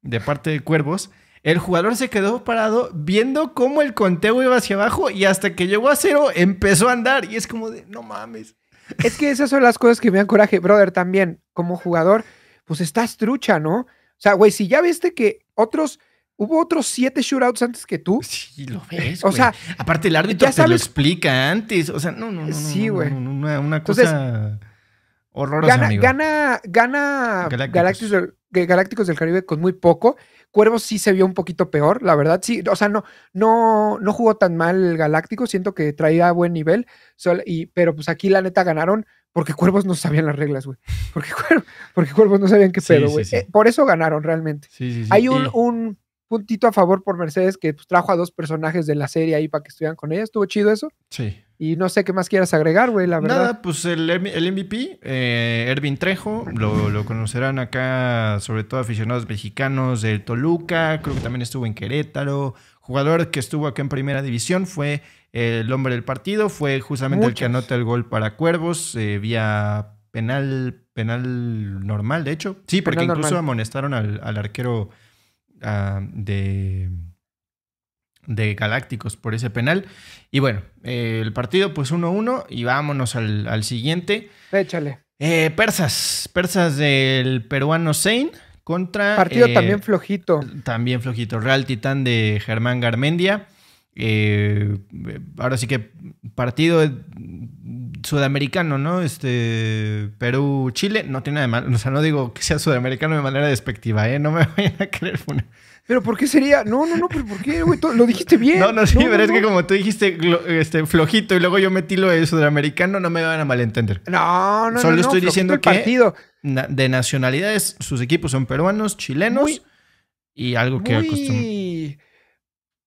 de parte de Cuervos, el jugador se quedó parado viendo cómo el conteo iba hacia abajo y hasta que llegó a cero empezó a andar y es como de, no mames. Es que esas son las cosas que me dan coraje, brother, también como jugador, pues estás trucha, ¿no? O sea, güey, si ya viste que otros... Hubo otros siete shootouts antes que tú. Sí, lo ves. O sea, aparte el árbitro te lo explica antes. O sea, no, no, no. Sí, güey. una, cosa horrorosa. Gana, amigo. gana, gana Galácticos. del, Caribe con muy poco, Cuervos sí se vio un poquito peor, la verdad, sí, o sea, no, no, no jugó tan mal el Galáctico, siento que traía buen nivel, y, pero pues aquí la neta ganaron porque Cuervos no sabían las reglas, güey, porque, porque, Cuervos no sabían qué pedo, güey, eh, por eso ganaron realmente. Sí, Hay un, puntito a favor por Mercedes que pues, trajo a dos personajes de la serie ahí para que estuvieran con ella, estuvo chido eso. Sí. Y no sé qué más quieras agregar, güey, la verdad. Nada, pues el, el MVP, eh, Ervin Trejo, lo, conocerán acá, sobre todo aficionados mexicanos del Toluca, creo que también estuvo en Querétaro. Jugador que estuvo acá en primera división fue el hombre del partido, fue justamente el que anota el gol para Cuervos eh, vía penal, penal normal, de hecho. Sí, porque incluso amonestaron al, arquero ah, de de Galácticos por ese penal. Y bueno, eh, el partido pues 1-1 y vámonos al, al siguiente. Échale. Eh, persas, persas del peruano Sein contra... Partido eh, también flojito. También flojito. Real Titán de Germán Garmendia. ahora sí que partido sudamericano, ¿no? Este Perú-Chile, no tiene nada de malo. O sea, no digo que sea sudamericano de manera despectiva, ¿eh? No me vayan a creer. Pero ¿por qué sería? No, no, no, pero ¿por qué, Lo dijiste bien. No, no, sí, pero es que como tú dijiste este, flojito y luego yo metí lo de sudamericano, no me van a malentender. No, no, Solo no. Solo estoy diciendo que partido. de nacionalidades, sus equipos son peruanos, chilenos y algo que muy,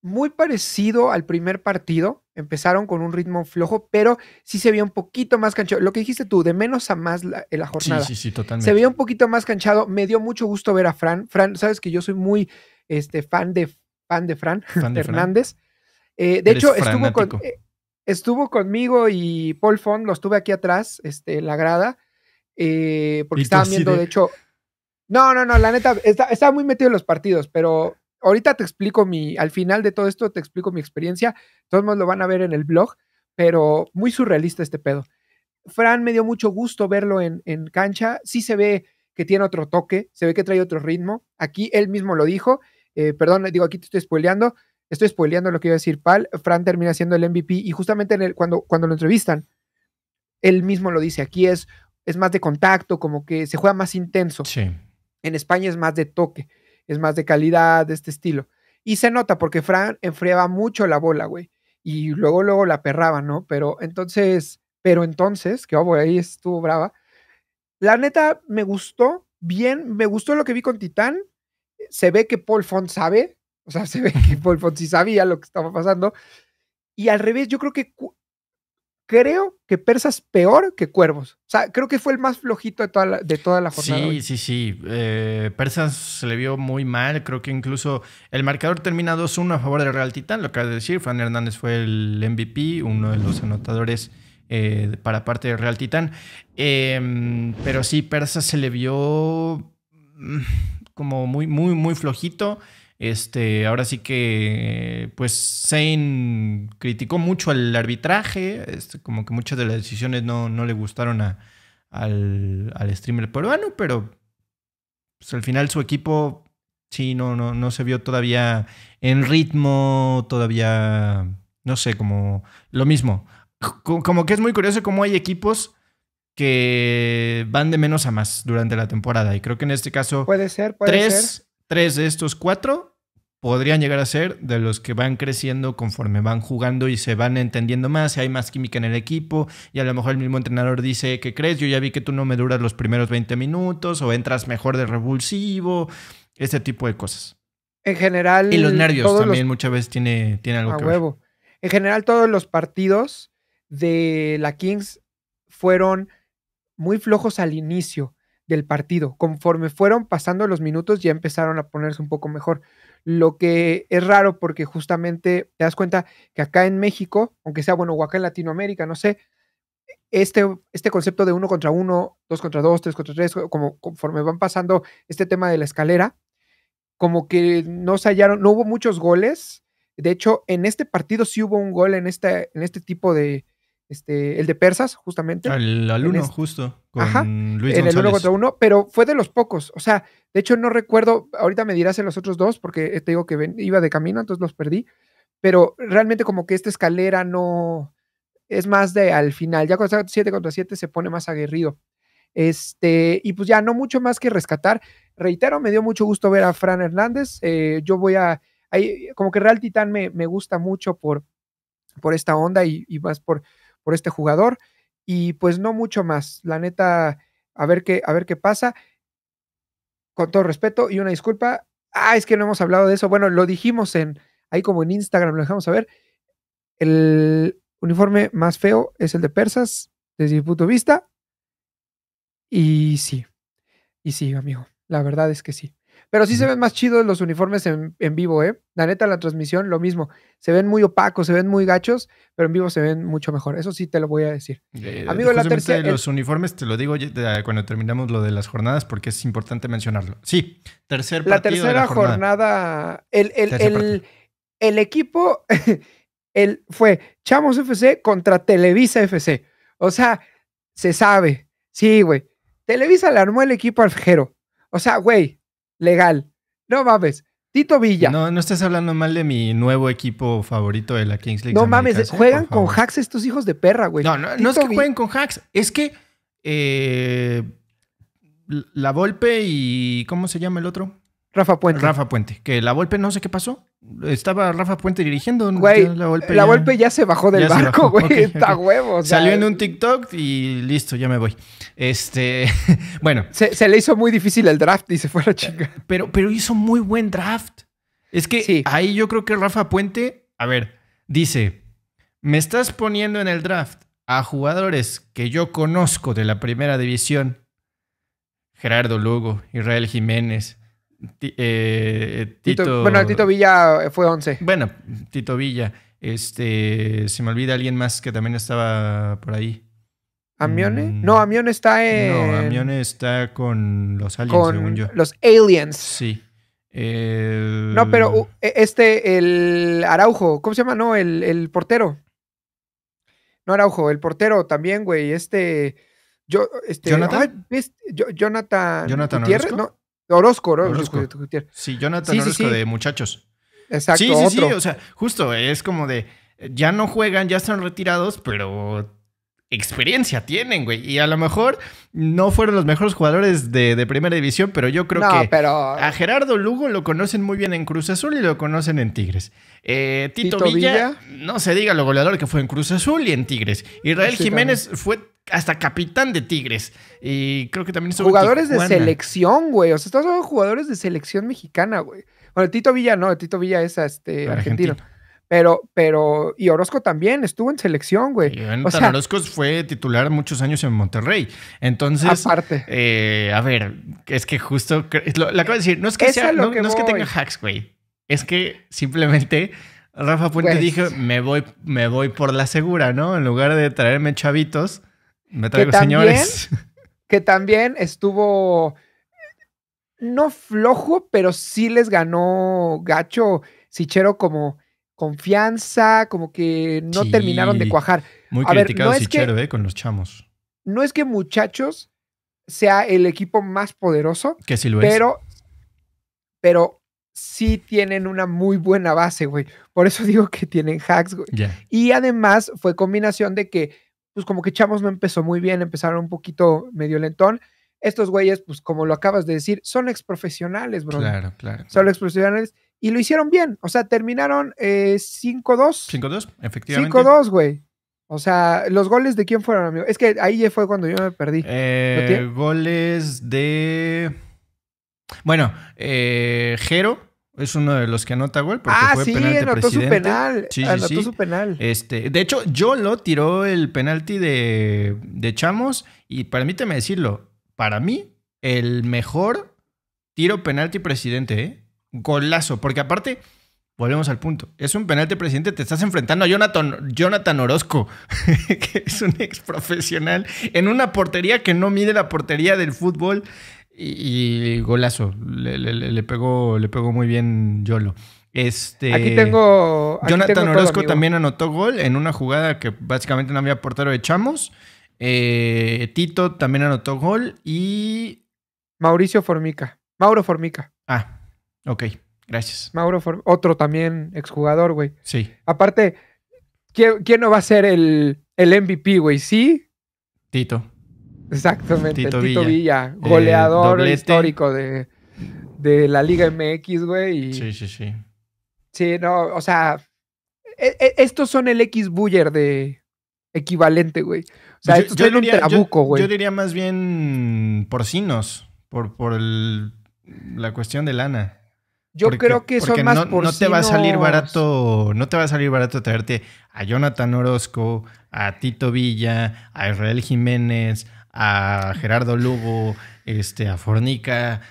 muy parecido al primer partido. Empezaron con un ritmo flojo, pero sí se veía un poquito más canchado. Lo que dijiste tú, de menos a más la, la jornada. Sí, sí, sí, totalmente. Se veía un poquito más canchado. Me dio mucho gusto ver a Fran. Fran, sabes que yo soy muy este, fan de, fan de Fran Fernández eh, De, hecho, eh, estuvo, conmigo y Paul Fond, lo estuve aquí atrás, este, en la grada, eh, porque estaba viendo, de... hecho, no, no, no, la neta, está, estaba muy metido en los partidos, pero ahorita te explico mi, al final de todo esto te explico mi experiencia, todos lo van a ver en el blog, pero muy surrealista este pedo. Fran me dio mucho gusto verlo en, en cancha, sí se ve que tiene otro toque, se ve que trae otro ritmo, aquí él mismo lo dijo, eh, perdón, digo, aquí te estoy spoileando, estoy spoileando lo que iba a decir Pal, Fran termina siendo el MVP y justamente en el, cuando, cuando lo entrevistan, él mismo lo dice, aquí es, es más de contacto, como que se juega más intenso. Sí. En España es más de toque, es más de calidad, de este estilo. Y se nota porque Fran enfriaba mucho la bola, güey. Y luego, luego la perraba, ¿no? Pero entonces, pero entonces, que oh, ahí estuvo brava. La neta, me gustó bien, me gustó lo que vi con Titán, se ve que Paul Font sabe, o sea, se ve que Paul Font sí sabía lo que estaba pasando. Y al revés, yo creo que creo que Persas peor que Cuervos. O sea, creo que fue el más flojito de toda la, de jornada. Sí, sí, sí. Eh, Persas se le vio muy mal. Creo que incluso el marcador termina 2-1 a favor del Real Titán, lo que de decir. Fran Hernández fue el MVP, uno de los anotadores. Eh, para parte del Real Titán. Em, pero sí, Persas se le vio mm, como muy, muy, muy flojito. Este, ahora sí que, pues, Zane criticó mucho el arbitraje, este, como que muchas de las decisiones no, no le gustaron al, streamer peruano, pero pues, al final su equipo, sí, no, no, no se vio todavía en ritmo, todavía, no sé, como lo mismo. Como que es muy curioso cómo hay equipos que van de menos a más durante la temporada. Y creo que en este caso. Puede ser, puede tres, ser. Tres de estos cuatro podrían llegar a ser de los que van creciendo conforme van jugando y se van entendiendo más, y hay más química en el equipo, y a lo mejor el mismo entrenador dice, ¿qué crees? Yo ya vi que tú no me duras los primeros 20 minutos, o entras mejor de revulsivo, ese tipo de cosas. En general... Y los nervios también muchas veces tiene, tiene algo que Ver. En general todos los partidos de la Kings fueron muy flojos al inicio del partido. Conforme fueron pasando los minutos ya empezaron a ponerse un poco mejor. Lo que es raro porque justamente te das cuenta que acá en México, aunque sea bueno, o acá en Latinoamérica, no sé, este, este concepto de uno contra uno, dos contra dos, tres contra tres, como conforme van pasando este tema de la escalera, como que no se hallaron, no hubo muchos goles. De hecho, en este partido sí hubo un gol en, en este tipo de, este, el de Persas, justamente. Al, alumno justo. en el uno contra uno, pero fue de los pocos. O sea, de hecho no recuerdo, ahorita me dirás en los otros dos, porque te digo que iba de camino, entonces los perdí. Pero realmente como que esta escalera no... Es más de al final, ya cuando está 7 contra 7 se pone más aguerrido. Este, y pues ya no mucho más que rescatar. Reitero, me dio mucho gusto ver a Fran Hernández. Eh, yo voy a. Ahí, como que Real Titán me, me gusta mucho por, por esta onda y, y más por, por este jugador. Y pues no mucho más. La neta, a ver qué, a ver qué pasa. Con todo respeto y una disculpa. Ah, es que no hemos hablado de eso. Bueno, lo dijimos en ahí como en Instagram, lo dejamos a ver, El uniforme más feo es el de Persas, desde mi punto de vista. Y sí, y sí, amigo, la verdad es que sí. Pero sí se ven más chidos los uniformes en, vivo, ¿eh? La neta, la transmisión, lo mismo. Se ven muy opacos, se ven muy gachos, pero en vivo se ven mucho mejor. Eso sí te lo voy a decir. Eh, Amigo, la tercera. los uniformes te lo digo cuando terminamos lo de las jornadas porque es importante mencionarlo. Sí, tercer partido. La tercera jornada. el, equipo el, fue Chamos FC contra Televisa FC. O sea, se sabe. Sí, güey. Televisa le armó el equipo al fejero. O sea, güey, legal. No mames. Tito Villa. No, no estás hablando mal de mi nuevo equipo favorito de la Kings League. No mames, ¿eh? juegan con hacks estos hijos de perra, güey. No, no, es que jueguen con hacks, es que eh, la Volpe y. ¿Cómo se llama el otro? Rafa Puente. Rafa Puente. Que la Volpe no sé qué pasó. Estaba Rafa Puente dirigiendo. Güey, la golpe ya, se bajó del barco, güey. está huevo. Salió en un TikTok y listo, ya me voy. Este, bueno. Se, le hizo muy difícil el draft y se fue a la chica. Pero, pero hizo muy buen draft. Es que ahí yo creo que Rafa Puente, a ver, dice, me estás poniendo en el draft a jugadores que yo conozco de la primera división. Gerardo Lugo, Israel Jiménez, eh, bueno, Tito Villa fue 11. Bueno, Tito Villa. Este, se me olvida alguien más que también estaba por ahí. ¿Amione? Mm. no, Amione está en... No, Amione está con los aliens, según yo. Los aliens. Sí. No, pero e, este, el Araujo, ¿cómo se llama? No, el, portero. No, Araujo, el portero también, güey. Este... Yo, este, ¿Jonathan? Jonathan. ¿Jonathan Orozco, Orozco. Sí, Jonathan Orozco de muchachos. Exacto. Sí, sí, sí. O sea, justo es como de. Ya no juegan, ya están retirados, pero experiencia tienen, güey. Y a lo mejor no fueron los mejores jugadores de, primera división, pero yo creo que pero... a Gerardo Lugo lo conocen muy bien en Cruz Azul y lo conocen en Tigres. Eh, Tito, Villa, no se diga lo goleador que fue en Cruz Azul y en Tigres. Israel Jiménez fue hasta capitán de Tigres. Y creo que también son Jugadores de selección, güey. O sea, estamos hablando jugadores de selección mexicana, güey. Bueno, Tito Villa no, Tito Villa es este, argentino. Pero, pero, y Orozco también estuvo en selección, güey. o sea, Orozco fue titular muchos años en Monterrey. Entonces, aparte. Eh, a ver, es que justo, La lo de decir, no es que, es que tenga hacks, güey. Es que simplemente Rafa Puente dijo, me voy, me voy por la segura, ¿no? En lugar de traerme chavitos, me traigo, que también, señores. Que también estuvo. No flojo, pero sí les ganó Gacho Sichero como confianza, como que no terminaron de cuajar. Muy criticado Sichero, eh, con los chamos. No es que muchachos sea el equipo más poderoso. Que sí lo pero, es. Pero sí tienen una muy buena base, güey. Por eso digo que tienen hacks, güey. Y además fue combinación de que pues como que Chamos no empezó muy bien, empezaron un poquito medio lentón. Estos güeyes, pues como lo acabas de decir, son exprofesionales, bro. Claro, claro. Son exprofesionales y lo hicieron bien. O sea, terminaron 5-2. Eh, 5-2, efectivamente. 5-2, güey. O sea, ¿los goles de quién fueron, amigo? Es que ahí fue cuando yo me perdí. Eh, goles de... Bueno, eh, Jero es uno de los que anota gol porque ah, fue sí, penal anotó su penal. Sí, anotó su penal. Este, de hecho, lo tiró el penalti de, Chamos y permíteme decirlo, para mí el mejor tiro penalti presidente, ¿eh? Golazo, porque aparte Volvemos al punto. Es un penalti, presidente. Te estás enfrentando a Jonathan, Jonathan Orozco, que es un ex profesional en una portería que no mide la portería del fútbol. Y, golazo. Le, le, le, pegó, le pegó muy bien Yolo. Este, aquí tengo. Jonathan Orozco también anotó gol en una jugada que básicamente no había portero echamos eh, Tito también anotó gol y. Mauricio Formica. Mauro Formica. Ah, ok. Gracias. Mauro Formica. Otro también exjugador, güey. Sí. Aparte, ¿quién, no va a ser el, el MVP, güey? ¿Sí? Tito. Exactamente, Tito, Villa. Eh, goleador histórico de, la Liga MX, güey. Sí, sí, sí. Sí, no, o sea, e, e, estos son el X Buller de equivalente, güey. O sea, yo, estos son diría, un trabuco, güey. Yo, diría más bien porcinos, por, por la cuestión de lana. Yo creo que son más porcinos. No te va a salir barato, no te va a salir barato traerte a Jonathan Orozco, a Tito Villa, a Israel Jiménez, a Gerardo Lugo, este, a Fornica,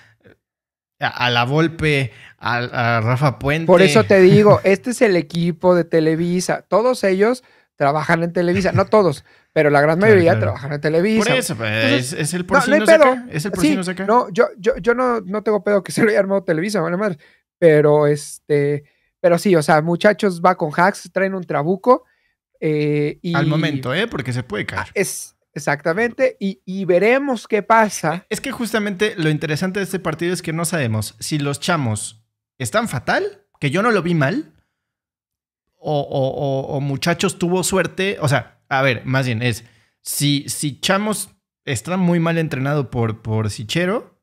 a, La Volpe, a, Rafa Puente. Por eso te digo, este es el equipo de Televisa. Todos ellos trabajan en Televisa, no todos, pero la gran mayoría trabajan en Televisa. Por eso, pues, es, el porcino no, acá. No, yo, yo, yo no, no tengo pedo que se lo haya armado Televisa, vale madre. Pero este, pero sí, o sea, muchachos va con hacks, traen un trabuco. Eh, y, Al momento, ¿eh? Porque se puede caer. Ah, es, Exactamente, y, veremos qué pasa. Es que justamente lo interesante de este partido es que no sabemos si los chamos están fatal, que yo no lo vi mal, o, o, o, muchachos tuvo suerte, o sea, a ver, más bien es, si, si chamos está muy mal entrenado por, por Sichero,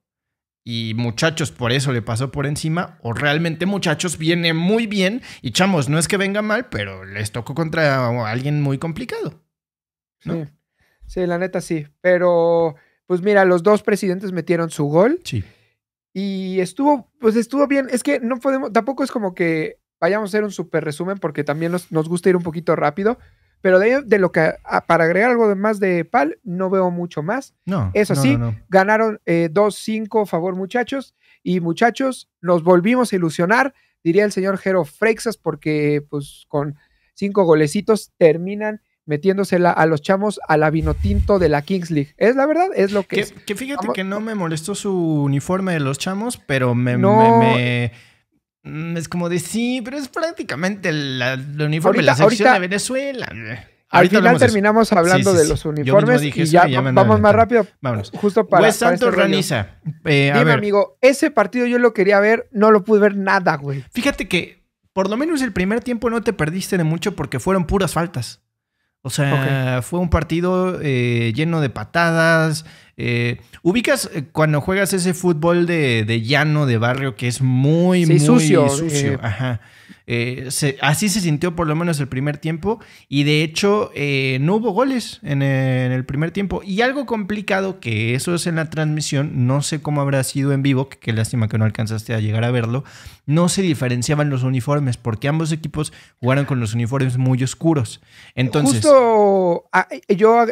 y muchachos por eso le pasó por encima, o realmente muchachos viene muy bien y chamos, no es que venga mal, pero les tocó contra alguien muy complicado. ¿no? Sí, la neta sí. Pero, pues mira, los dos presidentes metieron su gol. Sí. Y estuvo, pues estuvo bien. Es que no podemos, tampoco es como que vayamos a hacer un súper resumen porque también nos, gusta ir un poquito rápido. Pero de, lo que, ah, para agregar algo de más de PAL, no veo mucho más. No. Eso sí, ganaron 2-5 eh, favor muchachos. Y muchachos, nos volvimos a ilusionar, diría el señor Jero Freixas, porque pues con cinco golecitos terminan metiéndosela a los chamos a la vinotinto de la Kings League. Es la verdad, es lo que, es. Que fíjate que no me molestó su uniforme de los chamos, pero me, me, mm, es como de sí, pero es prácticamente el uniforme de la selección de Venezuela. Al final terminamos hablando de los uniformes y ya, vamos más rápido. Vámonos. Justo para. Pues Santos eh, Dime, amigo, ese partido yo lo quería ver, no lo pude ver nada, güey. Fíjate que por lo menos el primer tiempo no te perdiste de mucho porque fueron puras faltas. O sea, fue un partido eh, lleno de patadas. Eh, ubicas eh, cuando juegas ese fútbol de, llano, de barrio, que es muy, muy sucio. sucio. Ajá. Eh, así se sintió por lo menos el primer tiempo y de hecho eh, no hubo goles eh, en, el primer tiempo. Y algo complicado, que eso es en la transmisión, no sé cómo habrá sido en vivo, que qué lástima que no alcanzaste a llegar a verlo, no se diferenciaban los uniformes porque ambos equipos jugaron con los uniformes muy oscuros. Entonces... Justo ah, yo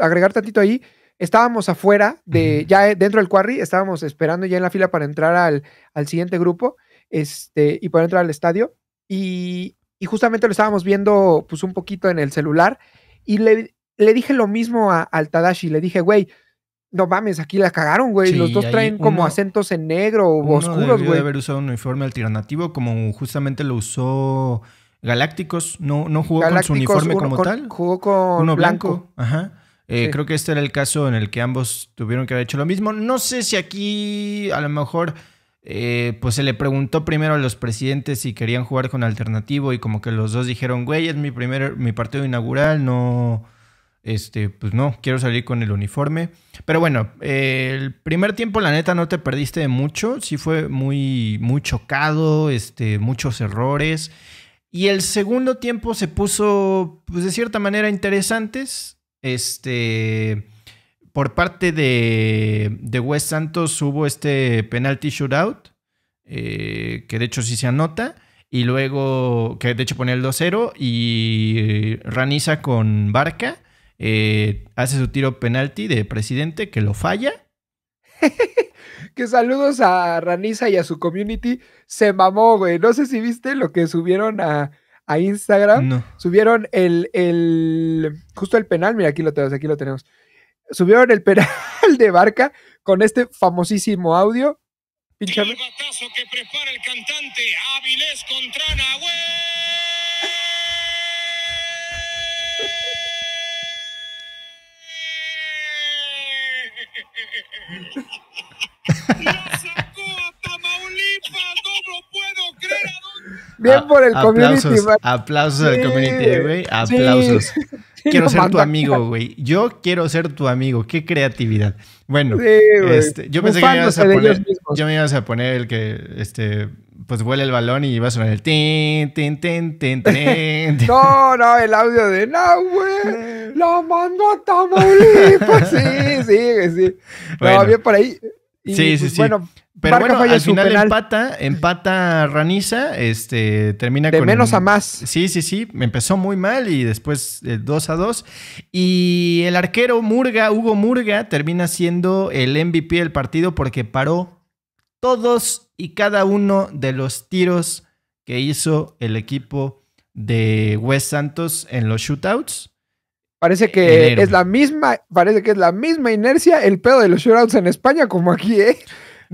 agregar tantito ahí, estábamos afuera, de, ya dentro del quarry, estábamos esperando ya en la fila para entrar al, al siguiente grupo este, y poder entrar al estadio. Y, justamente lo estábamos viendo pues un poquito en el celular y le, dije lo mismo a, al Tadashi, le dije, güey, no mames, aquí la cagaron, güey. Los dos traen como acentos en negro o oscuros, güey. haber usado un uniforme alternativo como justamente lo usó Galácticos. No, no jugó con su uniforme como tal. Jugó con uno blanco. Ajá. Eh, creo que este era el caso en el que ambos tuvieron que haber hecho lo mismo. No sé si aquí a lo mejor eh, pues se le preguntó primero a los presidentes si querían jugar con alternativo y como que los dos dijeron, güey, es mi primer, mi partido inaugural, no, este, pues no, quiero salir con el uniforme. Pero bueno, eh, el primer tiempo la neta no te perdiste de mucho, sí fue muy, muy chocado, este, muchos errores. Y el segundo tiempo se puso, pues de cierta manera, interesantes. Este, por parte de, West Santos hubo este penalty shootout, eh, que de hecho sí se anota, y luego, que de hecho pone el 2-0, y eh, Raniza con Barca eh, hace su tiro penalti de presidente, que lo falla. que saludos a Raniza y a su community. Se mamó, güey. No sé si viste lo que subieron a, Instagram. No. Subieron el, justo el penal. Mira, aquí lo tenemos, aquí lo tenemos subieron el penal de Barca con este famosísimo audio. Pinchame. El batazo que prepara el cantante Avilés contra Nahuel. Bien ah, por el community. Man. Aplausos al community, eh, güey. Aplausos. Quiero ser tu amigo, güey. Yo quiero ser tu amigo. Qué creatividad. Bueno, este, yo pensé que me ibas a poner, yo me ibas a poner el que este pues huele el balón y ibas a sonar el tin, tin, tin, tin, tin. no, no, el audio de no, güey. Lo mando a Tamaulipas. Sí, sí, sí. No, bueno. bien por ahí. sí, sí, pues, sí. Bueno, pero bueno, al final empata, empata Raniza, este, termina de menos a más. Sí, sí, sí, me empezó muy mal y después 2 eh, a 2. Y el arquero Murga, Hugo Murga, termina siendo el MVP del partido porque paró todos y cada uno de los tiros que hizo el equipo de Wes Santos en los shootouts. Parece que es la misma, parece que es la misma inercia el pedo de los shootouts en España como aquí, ¿eh?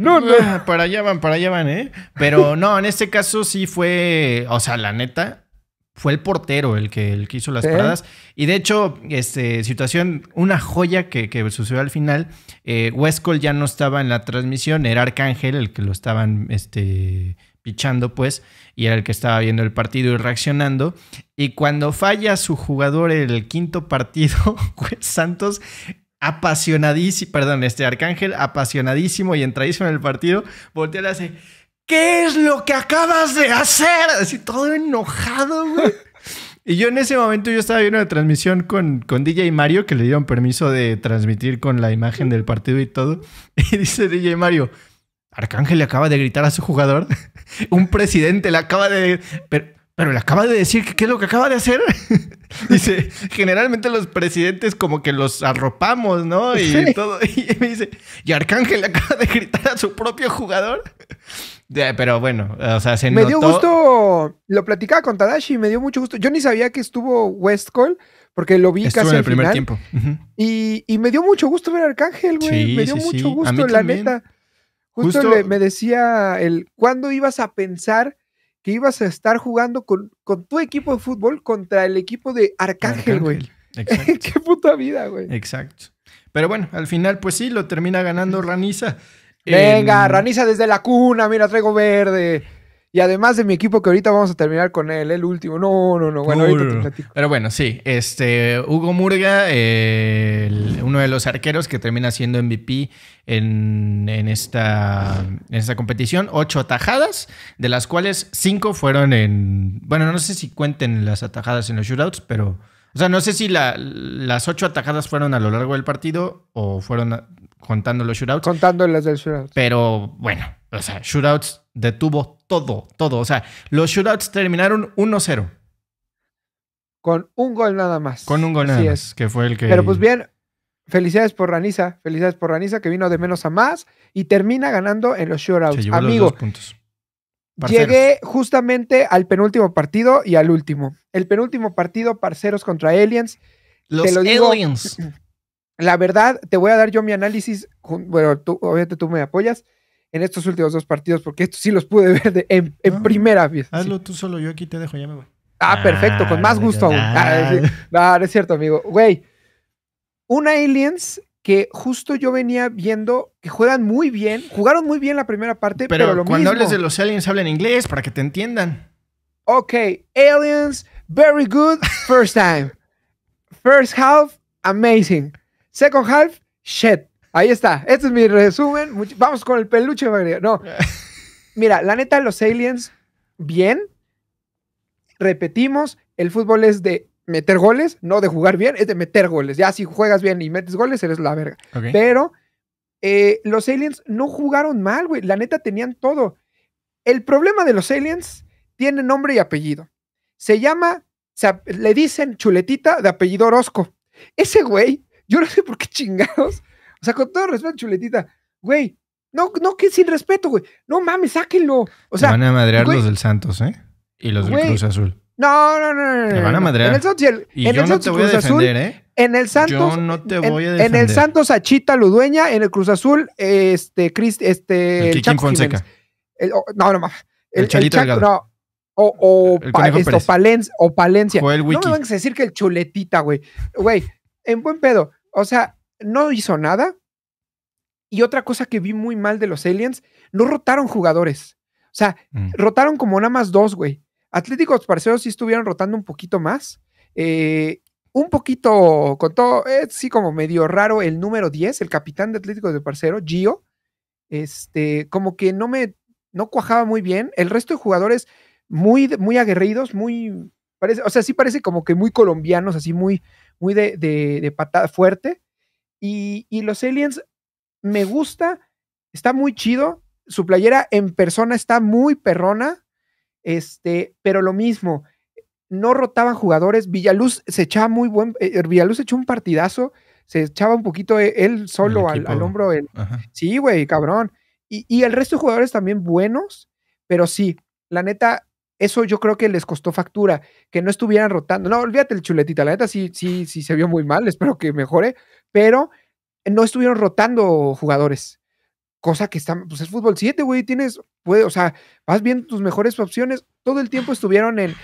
No, no. Ah, para allá van, para allá van, ¿eh? Pero no, en este caso sí fue, o sea, la neta, fue el portero el que, hizo las paradas. Y de hecho, este, situación, una joya que, que sucedió al final. Eh, ya no estaba en la transmisión, era Arcángel el que lo estaban este, pichando, pues, y era el que estaba viendo el partido y reaccionando. Y cuando falla su jugador el quinto partido, Santos apasionadísimo, perdón, este Arcángel apasionadísimo y entradísimo en el partido, voltea y le hace, ¿qué es lo que acabas de hacer? Así todo enojado, güey. y yo en ese momento yo estaba viendo la transmisión con, con DJ Mario, que le dieron permiso de transmitir con la imagen del partido y todo. Y dice DJ Mario, Arcángel le acaba de gritar a su jugador, un presidente le acaba de... Pero le acaba de decir qué es lo que acaba de hacer. dice, generalmente los presidentes como que los arropamos, ¿no? Y todo. Y me dice, y Arcángel acaba de gritar a su propio jugador. Pero bueno, o sea, se Me dio gusto, lo platicaba con Tadashi, me dio mucho gusto. Yo ni sabía que estuvo West porque lo vi estuvo casi en el primer tiempo. y, me dio mucho gusto ver a Arcángel, güey. me dio mucho gusto, la neta. Justo, me decía el, ¿cuándo ibas a pensar que ibas a estar jugando con, tu equipo de fútbol contra el equipo de Arcángel, güey. Qué puta vida, güey. Exacto. Pero bueno, al final, pues sí, lo termina ganando Raniza. Venga, Raniza desde la cuna, mira, traigo verde. Y además de mi equipo, que ahorita vamos a terminar con él, el último. No, no, no. Bueno, ahorita te platico. Pero bueno, sí. Este, Hugo Murga, uno de los arqueros que termina siendo MVP en, en, esta, esta competición. Ocho atajadas, de las cuales cinco fueron en. Bueno, no sé si cuenten las atajadas en los shootouts, pero. O sea, no sé si la, las ocho atajadas fueron a lo largo del partido o fueron contando los shootouts. Contando las del shootout. Pero bueno, o sea, shootouts detuvo todo, todo. O sea, los shootouts terminaron 1-0. Con un gol nada más. Con un gol nada más, que fue el que... Pero pues bien, felicidades por Raniza, felicidades por Raniza, que vino de menos a más y termina ganando en los shootouts. Se Llegué justamente al penúltimo partido y al último. El penúltimo partido, parceros contra aliens. Los aliens. La verdad, te voy a dar yo mi análisis. Bueno, tú, obviamente tú me apoyas en estos últimos dos partidos, porque estos sí los pude ver en, primera vez. Hazlo tú solo, yo aquí te dejo, ya me voy. Ah, perfecto, con más gusto aún. Ah, es cierto, amigo. Güey, una Aliens que justo yo venía viendo que juegan muy bien, jugaron muy bien la primera parte, pero, cuando hables de los aliens hablan inglés para que te entiendan. Ok, aliens, very good first time. First half, amazing. Second half, shit. Ahí está. Este es mi resumen. Vamos con el peluche, María. No. Mira, la neta, los aliens, bien. Repetimos, el fútbol es de meter goles, no de jugar bien, es de meter goles. Ya si juegas bien y metes goles, eres la verga. Pero eh, los aliens no jugaron mal, güey. La neta, tenían todo. El problema de los aliens tiene nombre y apellido. Se llama, se, le dicen chuletita de apellido Orozco. Ese güey, yo no sé por qué chingados o sea, con todo respeto, chuletita, güey, no, no, que sin respeto, güey. No mames, sáquenlo. O sea, Te van a madrear los del Santos, ¿eh? Y los del Cruz Azul. No, no, no, no. Te van a madrear. En el Santos, y en yo el Santos, no te voy a defender, Azul, ¿eh? En el Santos. Yo no te voy a defender. En, el Santos, Achita Ludueña. En el Cruz Azul, este, Chris, este. El Kikín Fonseca. Oh, no, no mames. El, el, Chalito Delgado. No. O, o, este, o Palencia. No me van a decir que el chuletita, güey. Güey, en buen pedo. O sea, no hizo nada. Y otra cosa que vi muy mal de los Aliens, no rotaron jugadores. O sea, mm. rotaron como nada más dos, güey. Atléticos Parceros sí estuvieron rotando un poquito más. Eh, un poquito, con todo, sí, como medio raro el número 10, el capitán de Atlético de Parcero, Gio. Este, como que no me, no cuajaba muy bien. El resto de jugadores muy, muy aguerridos, muy, parece, o sea, sí parece como que muy colombianos, así muy, muy de, de, de patada fuerte. Y, y los aliens me gusta, está muy chido. Su playera en persona está muy perrona. Este, pero lo mismo, no rotaban jugadores. Villaluz se echaba muy buen. Eh, eh, Villaluz echó un partidazo. Se echaba un poquito eh, él solo al, hombro. Sí, güey, cabrón. Y, y, el resto de jugadores también buenos. Pero sí, la neta, eso yo creo que les costó factura. Que no estuvieran rotando. No, olvídate el chuletita. La neta sí, sí, sí se vio muy mal. Espero que mejore pero no estuvieron rotando jugadores, cosa que está, pues es fútbol 7, güey, tienes, puede, o sea, vas viendo tus mejores opciones, todo el tiempo estuvieron en,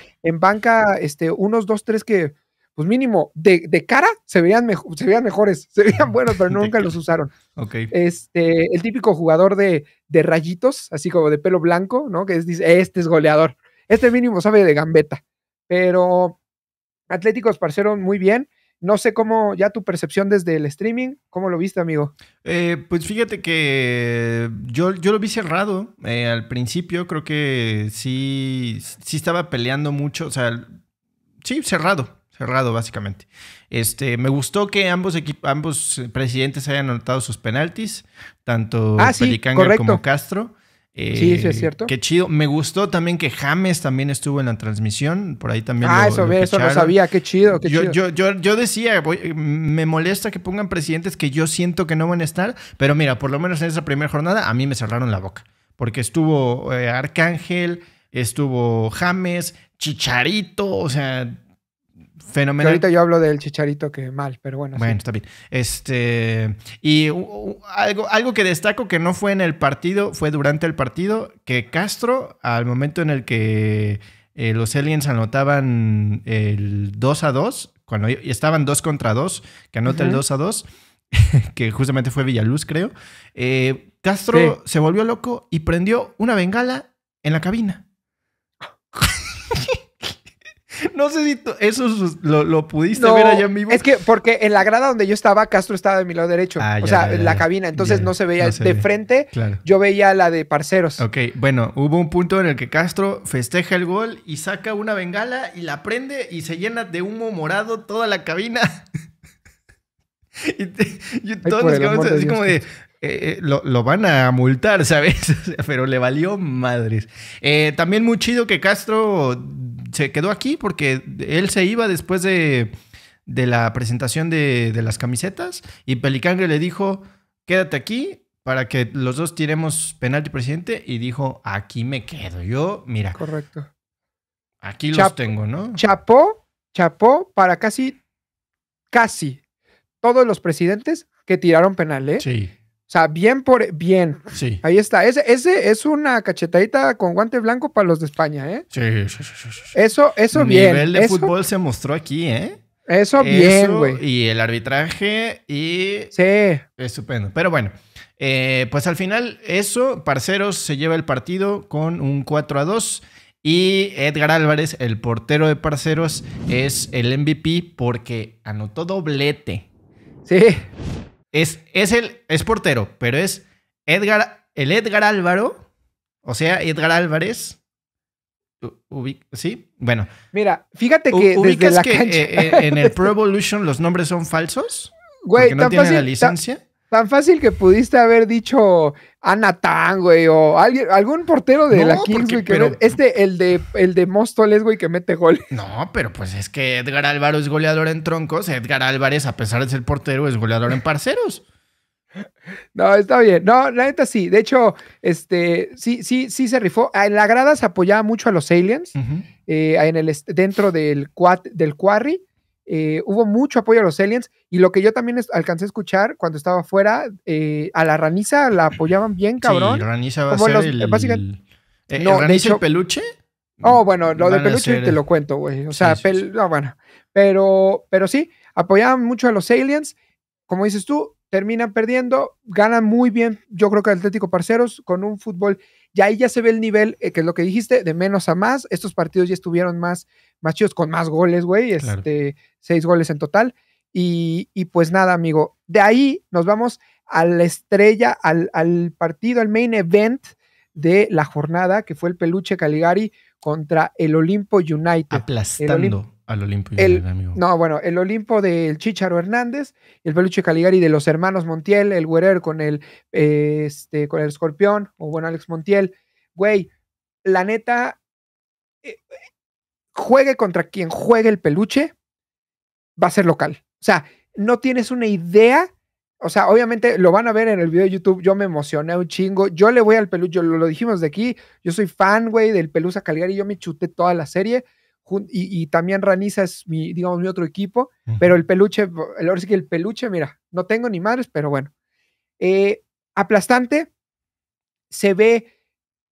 banca, este, unos, dos, tres que, pues mínimo, de, cara se veían, mejor, se veían mejores, se veían buenos, pero nunca los usaron. Ok. Este, el típico jugador de, de, rayitos, así como de pelo blanco, ¿no? Que es, dice, este es goleador, este mínimo sabe de gambeta, pero Atléticos parecieron muy bien, no sé cómo ya tu percepción desde el streaming, ¿cómo lo viste, amigo? Eh, pues fíjate que yo, yo lo vi cerrado eh, al principio, creo que sí, sí estaba peleando mucho, o sea, sí, cerrado, cerrado básicamente. Este, me gustó que ambos ambos presidentes hayan anotado sus penaltis, tanto ah, Pelicanga como Castro. Sí, sí, es eh, cierto. Qué chido. Me gustó también que James también estuvo en la transmisión. Por ahí también. Ah, eso, lo eso no sabía. Qué chido, yo, decía, me molesta que pongan presidentes que yo siento que no van a estar. Pero mira, por lo menos en esa primera jornada a mí me cerraron la boca. Porque estuvo eh, Arcángel, estuvo James, Chicharito, o sea, Fenomenal. ahorita yo hablo del chicharito que mal, pero bueno. Bueno, está bien. Este, y algo, algo que destaco que no fue en el partido, fue durante el partido, que Castro, al momento en el que eh, los aliens anotaban el 2 a 2, cuando estaban 2 contra 2, que anota el 2 a 2, que justamente fue Villaluz, creo, eh, Castro se volvió loco y prendió una bengala en la cabina. No sé si eso lo, pudiste ver allá en vivo. Es que porque en la grada donde yo estaba, Castro estaba de mi lado derecho. Ah, o sea, en la cabina. Entonces no se veía de frente. Yo veía la de parceros. Ok, bueno, hubo un punto en el que Castro festeja el gol y saca una bengala y la prende y se llena de humo morado toda la cabina. y, todos los así como de, eh, eh, lo, van a multar, ¿sabes? Pero le valió madres. Eh, también muy chido que Castro se quedó aquí porque él se iba después de, la presentación de, las camisetas y Pelicangre le dijo, quédate aquí para que los dos tiremos penal penalti presidente y dijo, aquí me quedo. Yo, mira. Correcto. Aquí los tengo, ¿no? Chapó, chapó para casi, casi todos los presidentes que tiraron penal, ¿eh? Sí. O sea, bien por bien. Sí. Ahí está. Ese, es una cachetadita con guante blanco para los de España, ¿eh? Sí, sí, sí, Eso, eso bien. El nivel de fútbol se mostró aquí, ¿eh? Eso, bien, güey. Y el arbitraje y. Sí. Estupendo. Pero bueno, eh, pues al final, eso, Parceros se lleva el partido con un 4 a 2. Y Edgar Álvarez, el portero de Parceros, es el MVP porque anotó doblete. Sí. Es, el, es portero, pero es Edgar, el Edgar Álvaro, o sea, Edgar Álvarez. sí, bueno. Mira, fíjate que desde que eh, eh, en el Pro Evolution los nombres son falsos. Güey, no la licencia. Tan fácil que pudiste haber dicho Anatán, güey, o alguien, algún portero de la Kings, güey, que pero... este, el de, el de güey, que mete gol. No, pero pues es que Edgar Álvaro es goleador en troncos. Edgar Álvarez, a pesar de ser portero, es goleador en parceros. No, está bien. No, la neta sí. De hecho, este, sí, sí, sí se rifó. Ah, en la grada se apoyaba mucho a los aliens, eh, en el, dentro del, del quarry. Eh, hubo mucho apoyo a los aliens y lo que yo también alcancé a escuchar cuando estaba afuera, eh, a la raniza la apoyaban bien, cabrón. Sí, raniza va a ser eh, no, peluche? Oh, bueno, lo de peluche te lo cuento, güey. O sea, bueno. Pero, pero sí, apoyaban mucho a los aliens. Como dices tú, terminan perdiendo, ganan muy bien, yo creo que Atlético Parceros, con un fútbol y ahí ya se ve el nivel, eh, que es lo que dijiste, de menos a más. Estos partidos ya estuvieron más, más chidos, con más goles, güey. Este, seis goles en total. Y, pues nada, amigo. De ahí nos vamos a la estrella, al, partido, al main event de la jornada, que fue el peluche Caligari contra el Olimpo United. Aplastando. Al Olimpo y el, amigo. No, bueno, el Olimpo del Chicharo Hernández, el peluche Caligari de los hermanos Montiel, el Guerrero con el, este, con el escorpión, o bueno, Alex Montiel. Güey, la neta, eh, juegue contra quien juegue el peluche, va a ser local. O sea, no tienes una idea. O sea, obviamente lo van a ver en el video de YouTube. Yo me emocioné un chingo. Yo le voy al peluche, lo, lo dijimos de aquí. Yo soy fan, güey, del Pelusa Caligari. Yo me chuté toda la serie. Y, también Raniza es mi, digamos, mi otro equipo, pero el peluche, el, ahora sí que el peluche, mira, no tengo ni madres, pero bueno. Eh, aplastante, se ve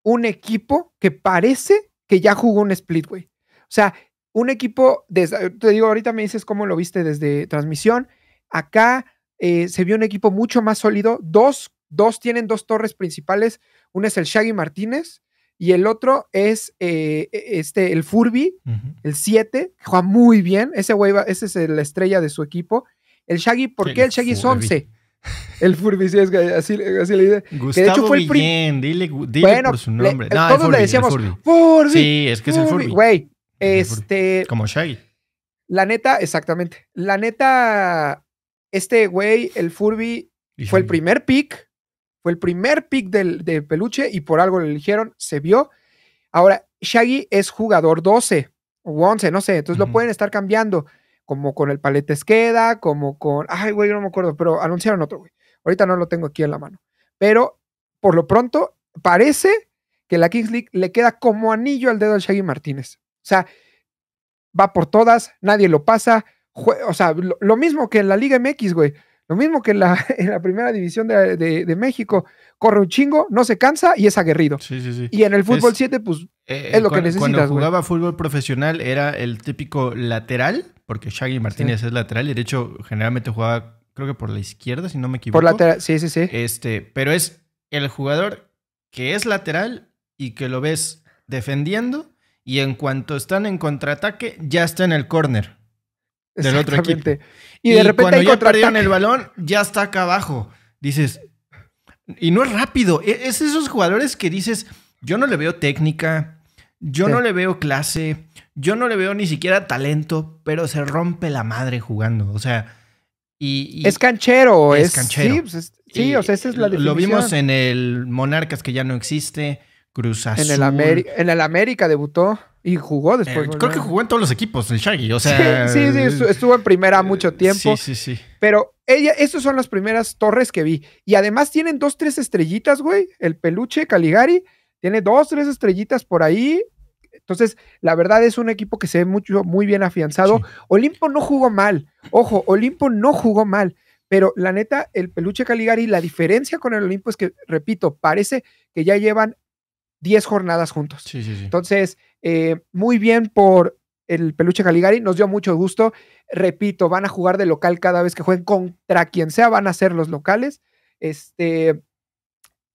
un equipo que parece que ya jugó un Splitway. O sea, un equipo, desde, te digo, ahorita me dices cómo lo viste desde transmisión. Acá eh, se vio un equipo mucho más sólido. Dos, dos tienen dos torres principales. Una es el Shaggy Martínez y el otro es eh, e, este, el Furby, el 7, juega muy bien. Ese güey, va, ese es la estrella de su equipo. El Shaggy, ¿por qué el, Shaggy es 11? El Furby, sí, es que así, le dice. Gustavo que de hecho fue el Guillén, dile, bueno, por su nombre. todos le decíamos Furby. Sí, es que es el Furby. Güey, este... Como Shaggy. La neta, exactamente. La neta, este güey, el Furby, fue el primer pick fue el primer pick del, de Peluche y por algo le eligieron, se vio. Ahora, Shaggy es jugador 12 o 11, no sé, entonces lo pueden estar cambiando, como con el palete Esqueda, como con, ay, güey, no me acuerdo, pero anunciaron otro, güey. Ahorita no lo tengo aquí en la mano. Pero, por lo pronto, parece que la Kings League le queda como anillo al dedo al Shaggy Martínez. O sea, va por todas, nadie lo pasa. O sea, lo mismo que en la Liga MX, güey. Lo mismo que en la, en la primera división de, México. Corre un chingo, no se cansa y es aguerrido. Sí, sí, sí. Y en el fútbol 7, pues eh, es lo que necesitas. Cuando jugaba fútbol profesional era el típico lateral, porque Shaggy Martínez es lateral y de hecho generalmente jugaba, creo que por la izquierda, si no me equivoco. Por lateral, sí, sí, sí. Este, pero es el jugador que es lateral y que lo ves defendiendo y en cuanto están en contraataque ya está en el córner del otro equipo. Y, de repente cuando ya el balón, ya está acá abajo. Dices, y no es rápido. E, es esos jugadores que dices, yo no le veo técnica, yo no le veo clase, yo no le veo ni siquiera talento, pero se rompe la madre jugando. O sea, y... es canchero, es, canchero. Pues sí, o sea, esa es la definición. Lo vimos en el Monarcas que ya no existe. Cruz En el, América debutó y jugó eh, después. creo que jugó en todos los equipos, el Shaggy. O sea, sí, sí, eh, estuvo en primera eh, mucho tiempo. Sí, sí, sí. Pero ella, esas son las primeras torres que vi. Y además tienen dos, tres estrellitas, güey. El peluche Caligari tiene dos, tres estrellitas por ahí. Entonces, la verdad es un equipo que se ve mucho, muy bien afianzado. Olimpo no jugó mal. Ojo, Olimpo no jugó mal. Pero la neta, el peluche Caligari, la diferencia con el Olimpo es que, repito, parece que ya llevan 10 jornadas juntos. Sí, sí, sí. Entonces, eh, muy bien por el peluche Caligari, nos dio mucho gusto. Repito, van a jugar de local cada vez que jueguen contra quien sea, van a ser los locales. Este,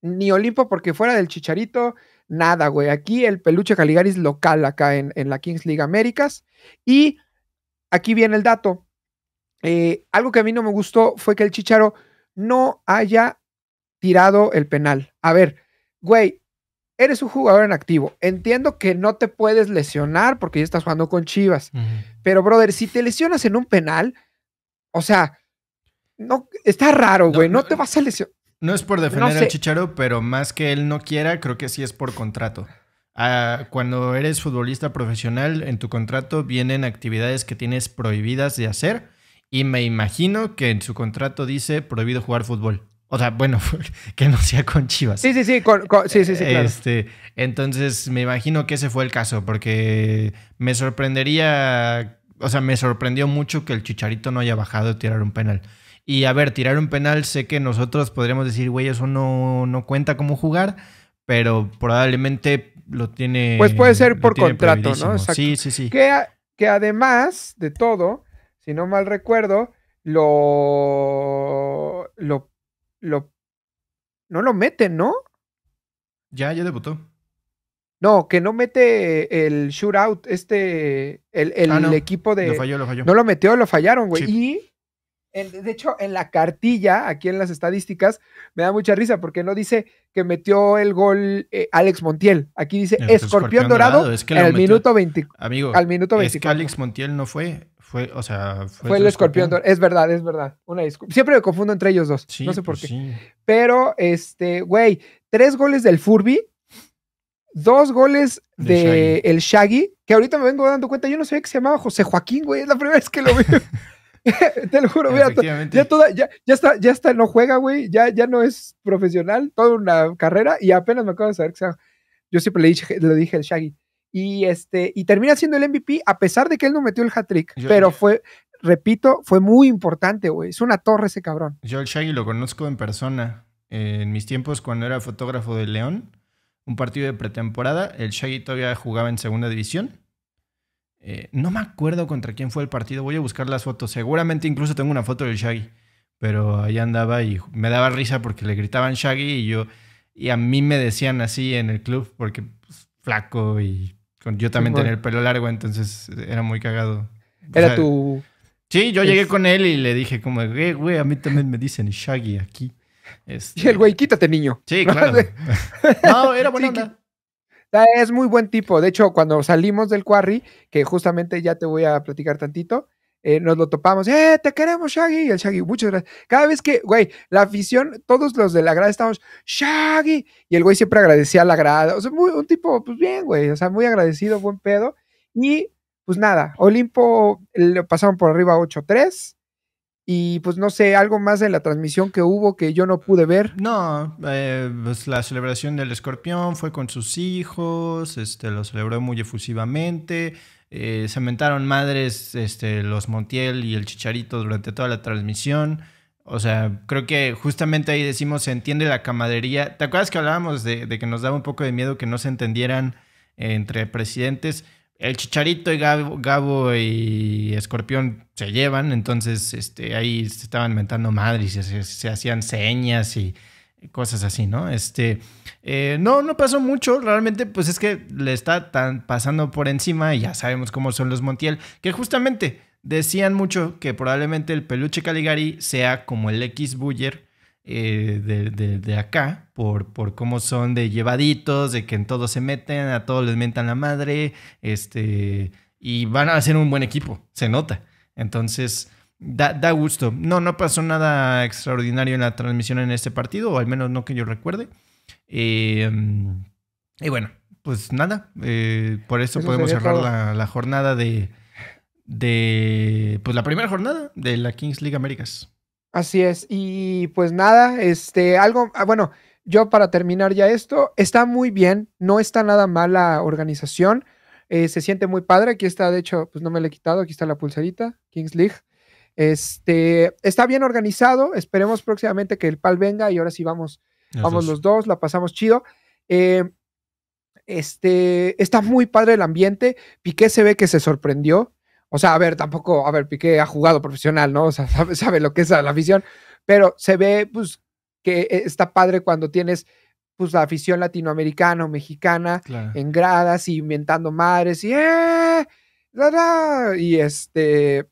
ni Olimpo, porque fuera del Chicharito, nada, güey. Aquí el peluche Caligari es local acá en, la Kings League Américas. Y aquí viene el dato. Eh, algo que a mí no me gustó fue que el Chicharo no haya tirado el penal. A ver, güey, eres un jugador en activo. Entiendo que no te puedes lesionar porque ya estás jugando con Chivas. Pero, brother, si te lesionas en un penal, o sea, no, está raro, güey. No, te vas a lesionar. No es por defender al Chicharo, pero más que él no quiera, creo que sí es por contrato. Ah, cuando eres futbolista profesional, en tu contrato vienen actividades que tienes prohibidas de hacer. Y me imagino que en su contrato dice prohibido jugar fútbol. O sea, bueno, que no sea con Chivas. Sí, sí, sí, sí, sí, sí, Este, entonces, me imagino que ese fue el caso, porque me sorprendería, o sea, me sorprendió mucho que el Chicharito no haya bajado a tirar un penal. Y a ver, tirar un penal, sé que nosotros podríamos decir, güey, eso no, cuenta cómo jugar, pero probablemente lo tiene. Pues puede ser por contrato, ¿no? Exacto. Sí, sí, sí. Que, además de todo, si no mal recuerdo, lo, lo lo no lo meten, ¿no? Ya, ya debutó. No, que no mete el shootout, este, el, ah, equipo de... Lo falló, lo falló. No lo metió, lo fallaron, güey. Y, de hecho, en la cartilla, aquí en las estadísticas, me da mucha risa porque no dice que metió el gol eh, Alex Montiel. Aquí dice Escorpión, Dorado, al, minuto 20, amigo, al minuto 24. que Alex Montiel no fue, fue, o sea, fue, el escorpión. Es verdad, es verdad. Siempre me confundo entre ellos dos. no sé por pues qué. Pero, este, güey, tres goles del Furby, dos goles de, Shaggy. Shaggy, que ahorita me vengo dando cuenta, yo no sabía que se llamaba José Joaquín, güey, es la primera vez que lo veo. Te lo juro, mira, ya, está, ya está, no juega, güey, ya, ya no es profesional, toda una carrera y apenas me acabo de saber que se Yo siempre le dije, le dije el Shaggy y, este, y termina siendo el MVP a pesar de que él no metió el hat-trick, pero fue, repito, fue muy importante, güey. Es una torre ese cabrón. Yo el Shaggy lo conozco en persona. Eh, en mis tiempos, cuando era fotógrafo del León, un partido de pretemporada, el Shaggy todavía jugaba en segunda división. Eh, no me acuerdo contra quién fue el partido, voy a buscar las fotos. Seguramente incluso tengo una foto del Shaggy, pero ahí andaba y me daba risa porque le gritaban Shaggy y yo, y a mí me decían así en el club porque pues, flaco y yo también tenía el pelo largo, entonces eh, era muy cagado. Era tu. Sí, yo llegué con él y le dije, como, güey, güey, a mí también me dicen Shaggy aquí. Y el este, güey, quítate, niño. Sí, claro. no, era bonito. Ah, es muy buen tipo. De hecho, cuando salimos del quarry, que justamente ya te voy a platicar tantito, eh, nos lo topamos, ¡eh, te queremos, Shaggy! Y el Shaggy, muchas gracias. Cada vez que, güey, la afición, todos los de la grada estábamos, ¡Shaggy! Y el güey siempre agradecía a la grada. O sea, un tipo, pues bien, güey, o sea, muy agradecido, buen pedo. Y pues nada, Olimpo le pasaron por arriba 8-3. Y pues no sé, algo más de la transmisión que hubo que yo no pude ver. No, eh, pues la celebración del escorpión fue con sus hijos, este, lo celebró muy efusivamente. Eh, se mentaron madres este, los Montiel y el Chicharito durante toda la transmisión. O sea, creo que justamente ahí decimos, se entiende la camadería. ¿Te acuerdas que hablábamos de, que nos daba un poco de miedo que no se entendieran eh, entre presidentes? El Chicharito y Gabo, y Escorpión se llevan, entonces este, ahí se estaban mentando madres, y se hacían señas y cosas así, ¿no? Este, eh, no, no pasó mucho, realmente pues es que le está tan pasando por encima y ya sabemos cómo son los Montiel, que justamente decían mucho que probablemente el peluche Caligari sea como el X Buller eh, de, acá, por, por cómo son de llevaditos, de que en todo se meten, a todos les mentan la madre, este, y van a ser un buen equipo, se nota. Entonces... Da, da, gusto. No, no pasó nada extraordinario en la transmisión en este partido, o al menos no que yo recuerde. Em, y bueno, pues nada, eh, por eso, podemos cerrar la, jornada de, de, pues la primera jornada de la Kings League Américas. Así es, y pues nada, este, algo, ah, bueno, yo para terminar ya esto, está muy bien, no está nada mal la organización, eh, se siente muy padre, aquí está, de hecho, pues no me la he quitado, aquí está la pulserita, Kings League. Este, está bien organizado, esperemos próximamente que el PAL venga y ahora sí vamos Vamos los dos, la pasamos chido. Eh, este, está muy padre el ambiente. Piqué se ve que se sorprendió. O sea, a ver, tampoco, a ver, Piqué ha jugado profesional, ¿no? O sea, sabe, lo que es la afición, pero se ve, pues, que eh, está padre cuando tienes pues la afición latinoamericana o mexicana en gradas y inventando madres y eh, y este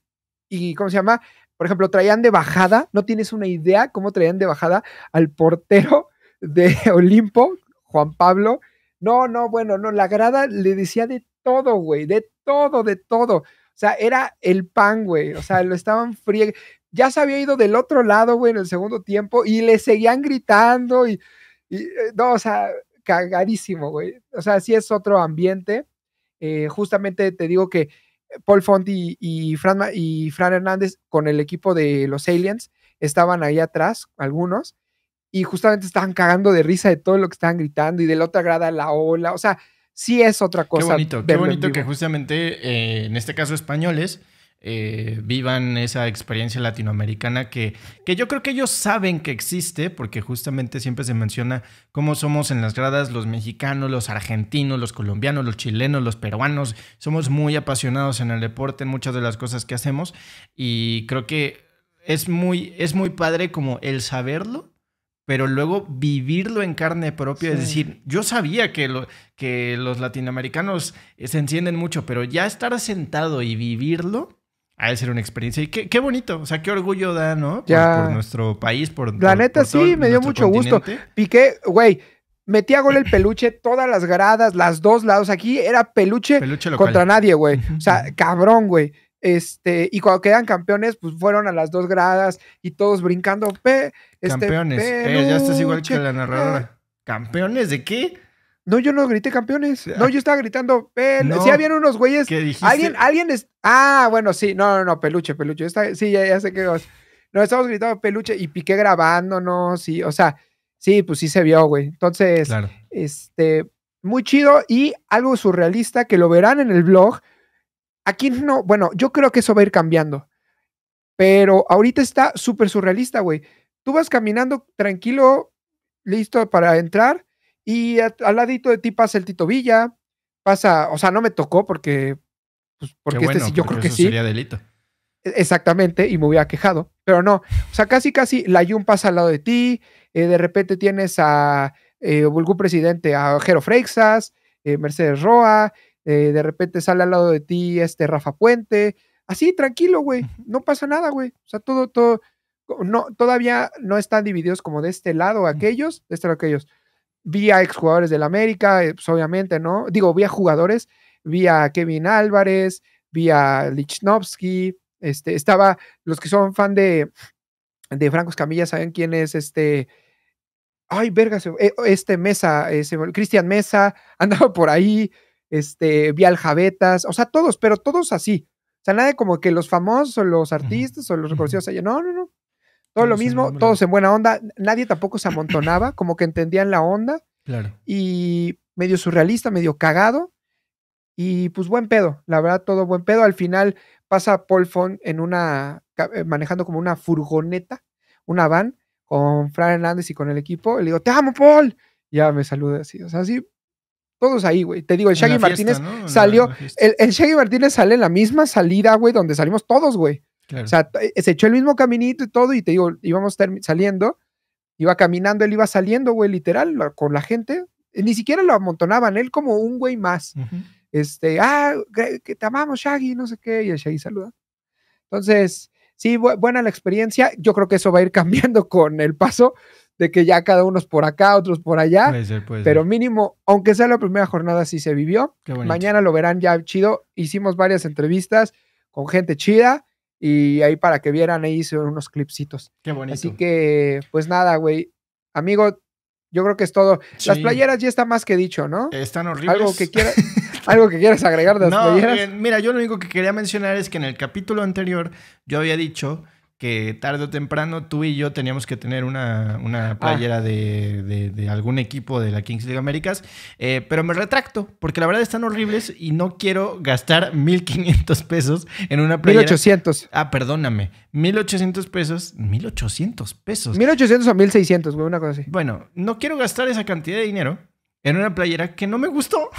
y cómo se llama por ejemplo traían de bajada no tienes una idea cómo traían de bajada al portero de Olimpo, Juan Pablo. No, no, bueno, no, la grada le decía de todo, güey, de todo, de todo. O sea, era el pan, güey. O sea, lo estaban frío. Ya se había ido del otro lado, güey, en el segundo tiempo y le seguían gritando y, y eh, no, o sea, cagadísimo, güey. O sea, sí es otro ambiente. Eh, justamente te digo que eh, Paul Fonti y, Fran, y Fran Hernández con el equipo de los Aliens estaban ahí atrás, algunos, y justamente estaban cagando de risa de todo lo que estaban gritando y de la otra grada la ola, o sea, sí es otra cosa. Qué bonito, qué bonito que justamente eh, en este caso españoles eh, vivan esa experiencia latinoamericana que, que yo creo que ellos saben que existe, porque justamente siempre se menciona cómo somos en las gradas los mexicanos, los argentinos, los colombianos, los chilenos, los peruanos. Somos muy apasionados en el deporte, en muchas de las cosas que hacemos, y creo que es muy, es muy padre como el saberlo pero luego vivirlo en carne propia, es decir, yo sabía que, lo, que los latinoamericanos se encienden mucho, pero ya estar sentado y vivirlo, ha de ser una experiencia. Y qué, qué bonito, o sea, qué orgullo da, ¿no? Ya. Por, nuestro país, por... La neta sí, me dio mucho gusto. Piqué, güey, metí a gol el peluche, todas las gradas, las dos lados. Aquí era peluche contra nadie, güey. O sea, cabrón, güey. Este, y cuando quedan campeones, pues fueron a las dos gradas y todos brincando. Pe, este, campeones. Eh, ya estás igual que la eh". narradora. ¿Campeones de qué? No, yo no grité campeones. No, yo estaba gritando. Si si habían unos güeyes. Alguien, alguien. Es... Ah, bueno, sí. No, no, no, peluche, peluche. Sí, ya, sé que. No, estamos gritando peluche y piqué grabándonos. Sí, o sea, sí, pues sí se vio, güey. Entonces, este, muy chido y algo surrealista que lo verán en el blog. Aquí no, bueno, yo creo que eso va a ir cambiando. Pero ahorita está súper surrealista, güey. Tú vas caminando tranquilo, listo para entrar, y al ladito de ti pasa el Tito Villa, pasa, o sea, no me tocó porque, pues, porque este sí, yo creo que sí. Sería delito. E-, exactamente, y me hubiera quejado, pero no. O sea, casi, casi la Jun pasa al lado de ti, eh, de repente tienes a eh, Presidente, a Jero Freixas, eh, Mercedes Roa, eh, de repente sale al lado de ti este Rafa Puente, así tranquilo, güey, no pasa nada, güey, o sea, todo, todo, no, todavía no están divididos como de este lado aquellos, de este lado aquellos. Vi a exjugadores del América, eh, pues, obviamente, ¿no? Digo, vi jugadores, vi Kevin Álvarez, vi a Lichnowsky, este, estaba, los que son fan de, de Franco Escamilla saben quién es este, ay, verga, eh, este Mesa, Cristian Mesa, andaba por ahí, este, vi Javetas, o sea, todos, pero todos así. O sea, nadie como que los famosos, o los artistas, o los reconocidos, sea, no, no, no. Todo lo mismo, todos en buena onda. Nadie tampoco se amontonaba, como que entendían la onda. Claro. Y medio surrealista, medio cagado. Y pues buen pedo, la verdad, todo buen pedo. Al final pasa Paul Fon en una, eh, manejando como una furgoneta, una van, con Fran Hernández y con el equipo. le digo, te amo, Paul. ya me saluda así, o sea, así, todos ahí, güey. Te digo, el Shaggy Martínez salió. El, Shaggy Martínez sale en la misma salida, güey, donde salimos todos, güey. O sea, eh, se echó el mismo caminito y todo, y te digo, íbamos saliendo, iba caminando, él iba saliendo, güey, literal, con la gente. Eh, ni siquiera lo amontonaban, él como un güey más. Este, ah, que te amamos, Shaggy, no sé qué, y el Shaggy saluda. Entonces, sí, buena la experiencia. Yo creo que eso va a ir cambiando con el paso de que ya cada uno es por acá, otros por allá. pero mínimo, aunque sea la primera jornada, sí se vivió. Mañana lo verán ya chido. Hicimos varias entrevistas con gente chida y ahí para que vieran, ahí hice unos clipsitos. Qué bonito. Así que, pues nada, güey. Amigo, yo creo que es todo. Las playeras ya está más que dicho, ¿no? Están horribles. Algo que quieras. ¿Algo que quieras agregar de las playeras? Eh, mira, yo lo único que quería mencionar es que en el capítulo anterior yo había dicho que tarde o temprano tú y yo teníamos que tener una, ah. playera de, algún equipo de la Kings League Américas, eh, pero me retracto, porque la verdad están horribles y no quiero gastar 1.500 pesos en una playera. 1.800. Ah, perdóname, 1.800 pesos, 1.800 pesos. 1.800 a 1.600, güey, una cosa así. Bueno, no quiero gastar esa cantidad de dinero en una playera que no me gustó.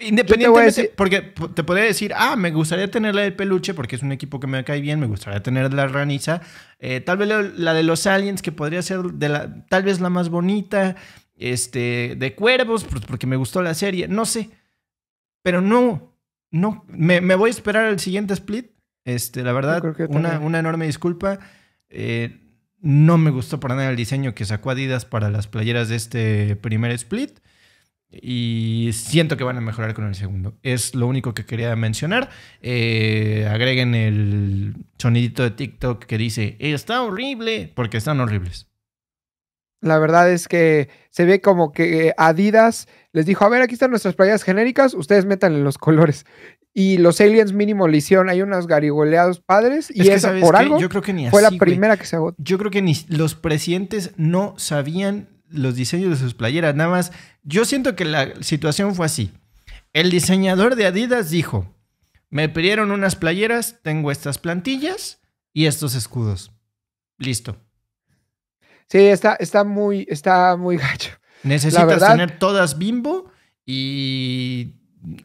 Independientemente, porque te podría decir, ah, me gustaría tener la del peluche porque es un equipo que me cae bien, me gustaría tener la raniza. Eh, tal vez la de los aliens, que podría ser de la, tal vez la más bonita, este, de cuervos, pues, porque me gustó la serie, no sé. Pero no, no, me, voy a esperar al siguiente split. Este, la verdad, una, una, enorme disculpa. Eh, no me gustó para nada el diseño que sacó Adidas para las playeras de este primer split y siento que van a mejorar con el segundo. Es lo único que quería mencionar. Eh, agreguen el sonidito de TikTok que dice, está horrible, porque están horribles. La verdad es que se ve como que Adidas les dijo, a ver, aquí están nuestras playas genéricas, ustedes en los colores. Y los aliens mínimo le hay unos garigoleados padres y es por algo Yo creo que ni fue la primera que se agotó. Yo creo que ni los presidentes no sabían los diseños de sus playeras. Nada más, yo siento que la situación fue así. El diseñador de Adidas dijo, me pidieron unas playeras, tengo estas plantillas y estos escudos. Listo. Sí, está, está muy, está muy gacho. Necesitas tener todas bimbo y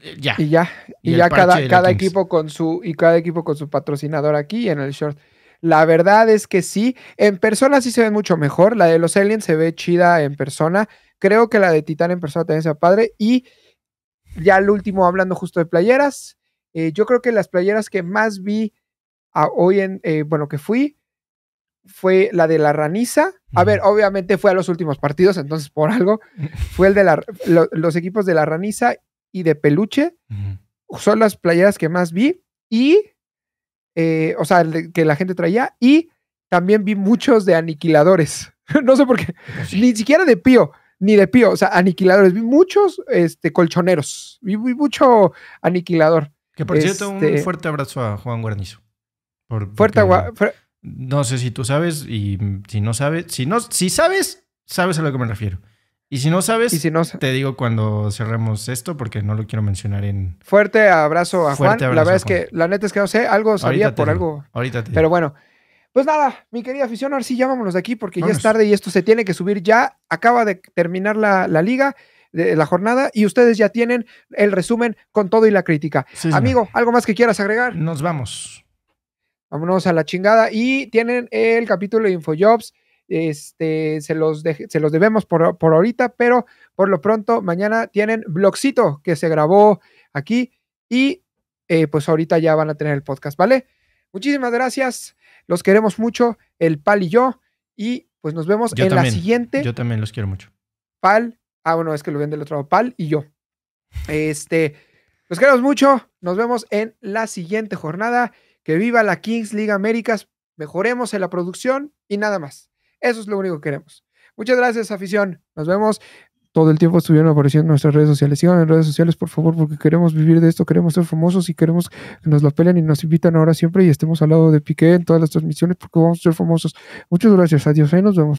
eh, ya. Y ya, y, ya cada, cada equipo con su, y cada equipo con su patrocinador aquí en el short. La verdad es que sí. En persona sí se ve mucho mejor. La de los aliens se ve chida en persona. Creo que la de Titán en persona también se ve padre. Y ya el último, hablando justo de playeras. Eh, yo creo que las playeras que más vi hoy en, eh, bueno, que fui, fue la de la Raniza. A ver, obviamente fue a los últimos partidos, entonces por algo fue el de la, los equipos de la Raniza y de Peluche. Son las playeras que más vi. Y eh, o sea, que la gente traía, y también vi muchos de aniquiladores. no sé por qué, ni siquiera de Pío, ni de Pío, o sea, aniquiladores. Vi muchos este, colchoneros, vi, mucho aniquilador. Que por cierto, un este fuerte abrazo a Juan Guarnizo. Por, fuerte No sé si tú sabes y si no sabes, si no, si sabes, sabes a lo que me refiero. Y si no sabes, te digo cuando cerremos esto porque no lo quiero mencionar en... Fuerte abrazo a Juan. la verdad es que, la neta es que no sé, algo sabía por algo. Ahorita te Pero bueno, pues nada, mi querida afición, ahora sí de aquí porque ya es tarde y esto se tiene que subir ya. Acaba de terminar la, liga. De la jornada y ustedes ya tienen el resumen con todo y la crítica. Amigo, ¿algo más que quieras agregar? Nos vamos. Vámonos a la chingada y tienen el capítulo de InfoJobs este, se los, se los debemos por, ahorita, pero por lo pronto mañana tienen blogcito que se grabó aquí y eh, pues ahorita ya van a tener el podcast, ¿vale? Muchísimas gracias, los queremos mucho, el Pal y yo, y pues nos vemos en la siguiente. Yo también los quiero mucho. Pal, ah, bueno, es que lo ven del otro lado, Pal y yo. Este, los queremos mucho, nos vemos en la siguiente jornada. Que viva la Kings League Américas, mejoremos en la producción y nada más. Eso es lo único que queremos. Muchas gracias, afición. Nos vemos. Todo el tiempo estuvieron apareciendo en nuestras redes sociales. Sigan en redes sociales, por favor, porque queremos vivir de esto, queremos ser famosos y queremos que nos lo peleen y nos invitan ahora siempre y estemos al lado de Piqué en todas las transmisiones porque vamos a ser famosos. Muchas gracias, adiós, ahí nos vemos.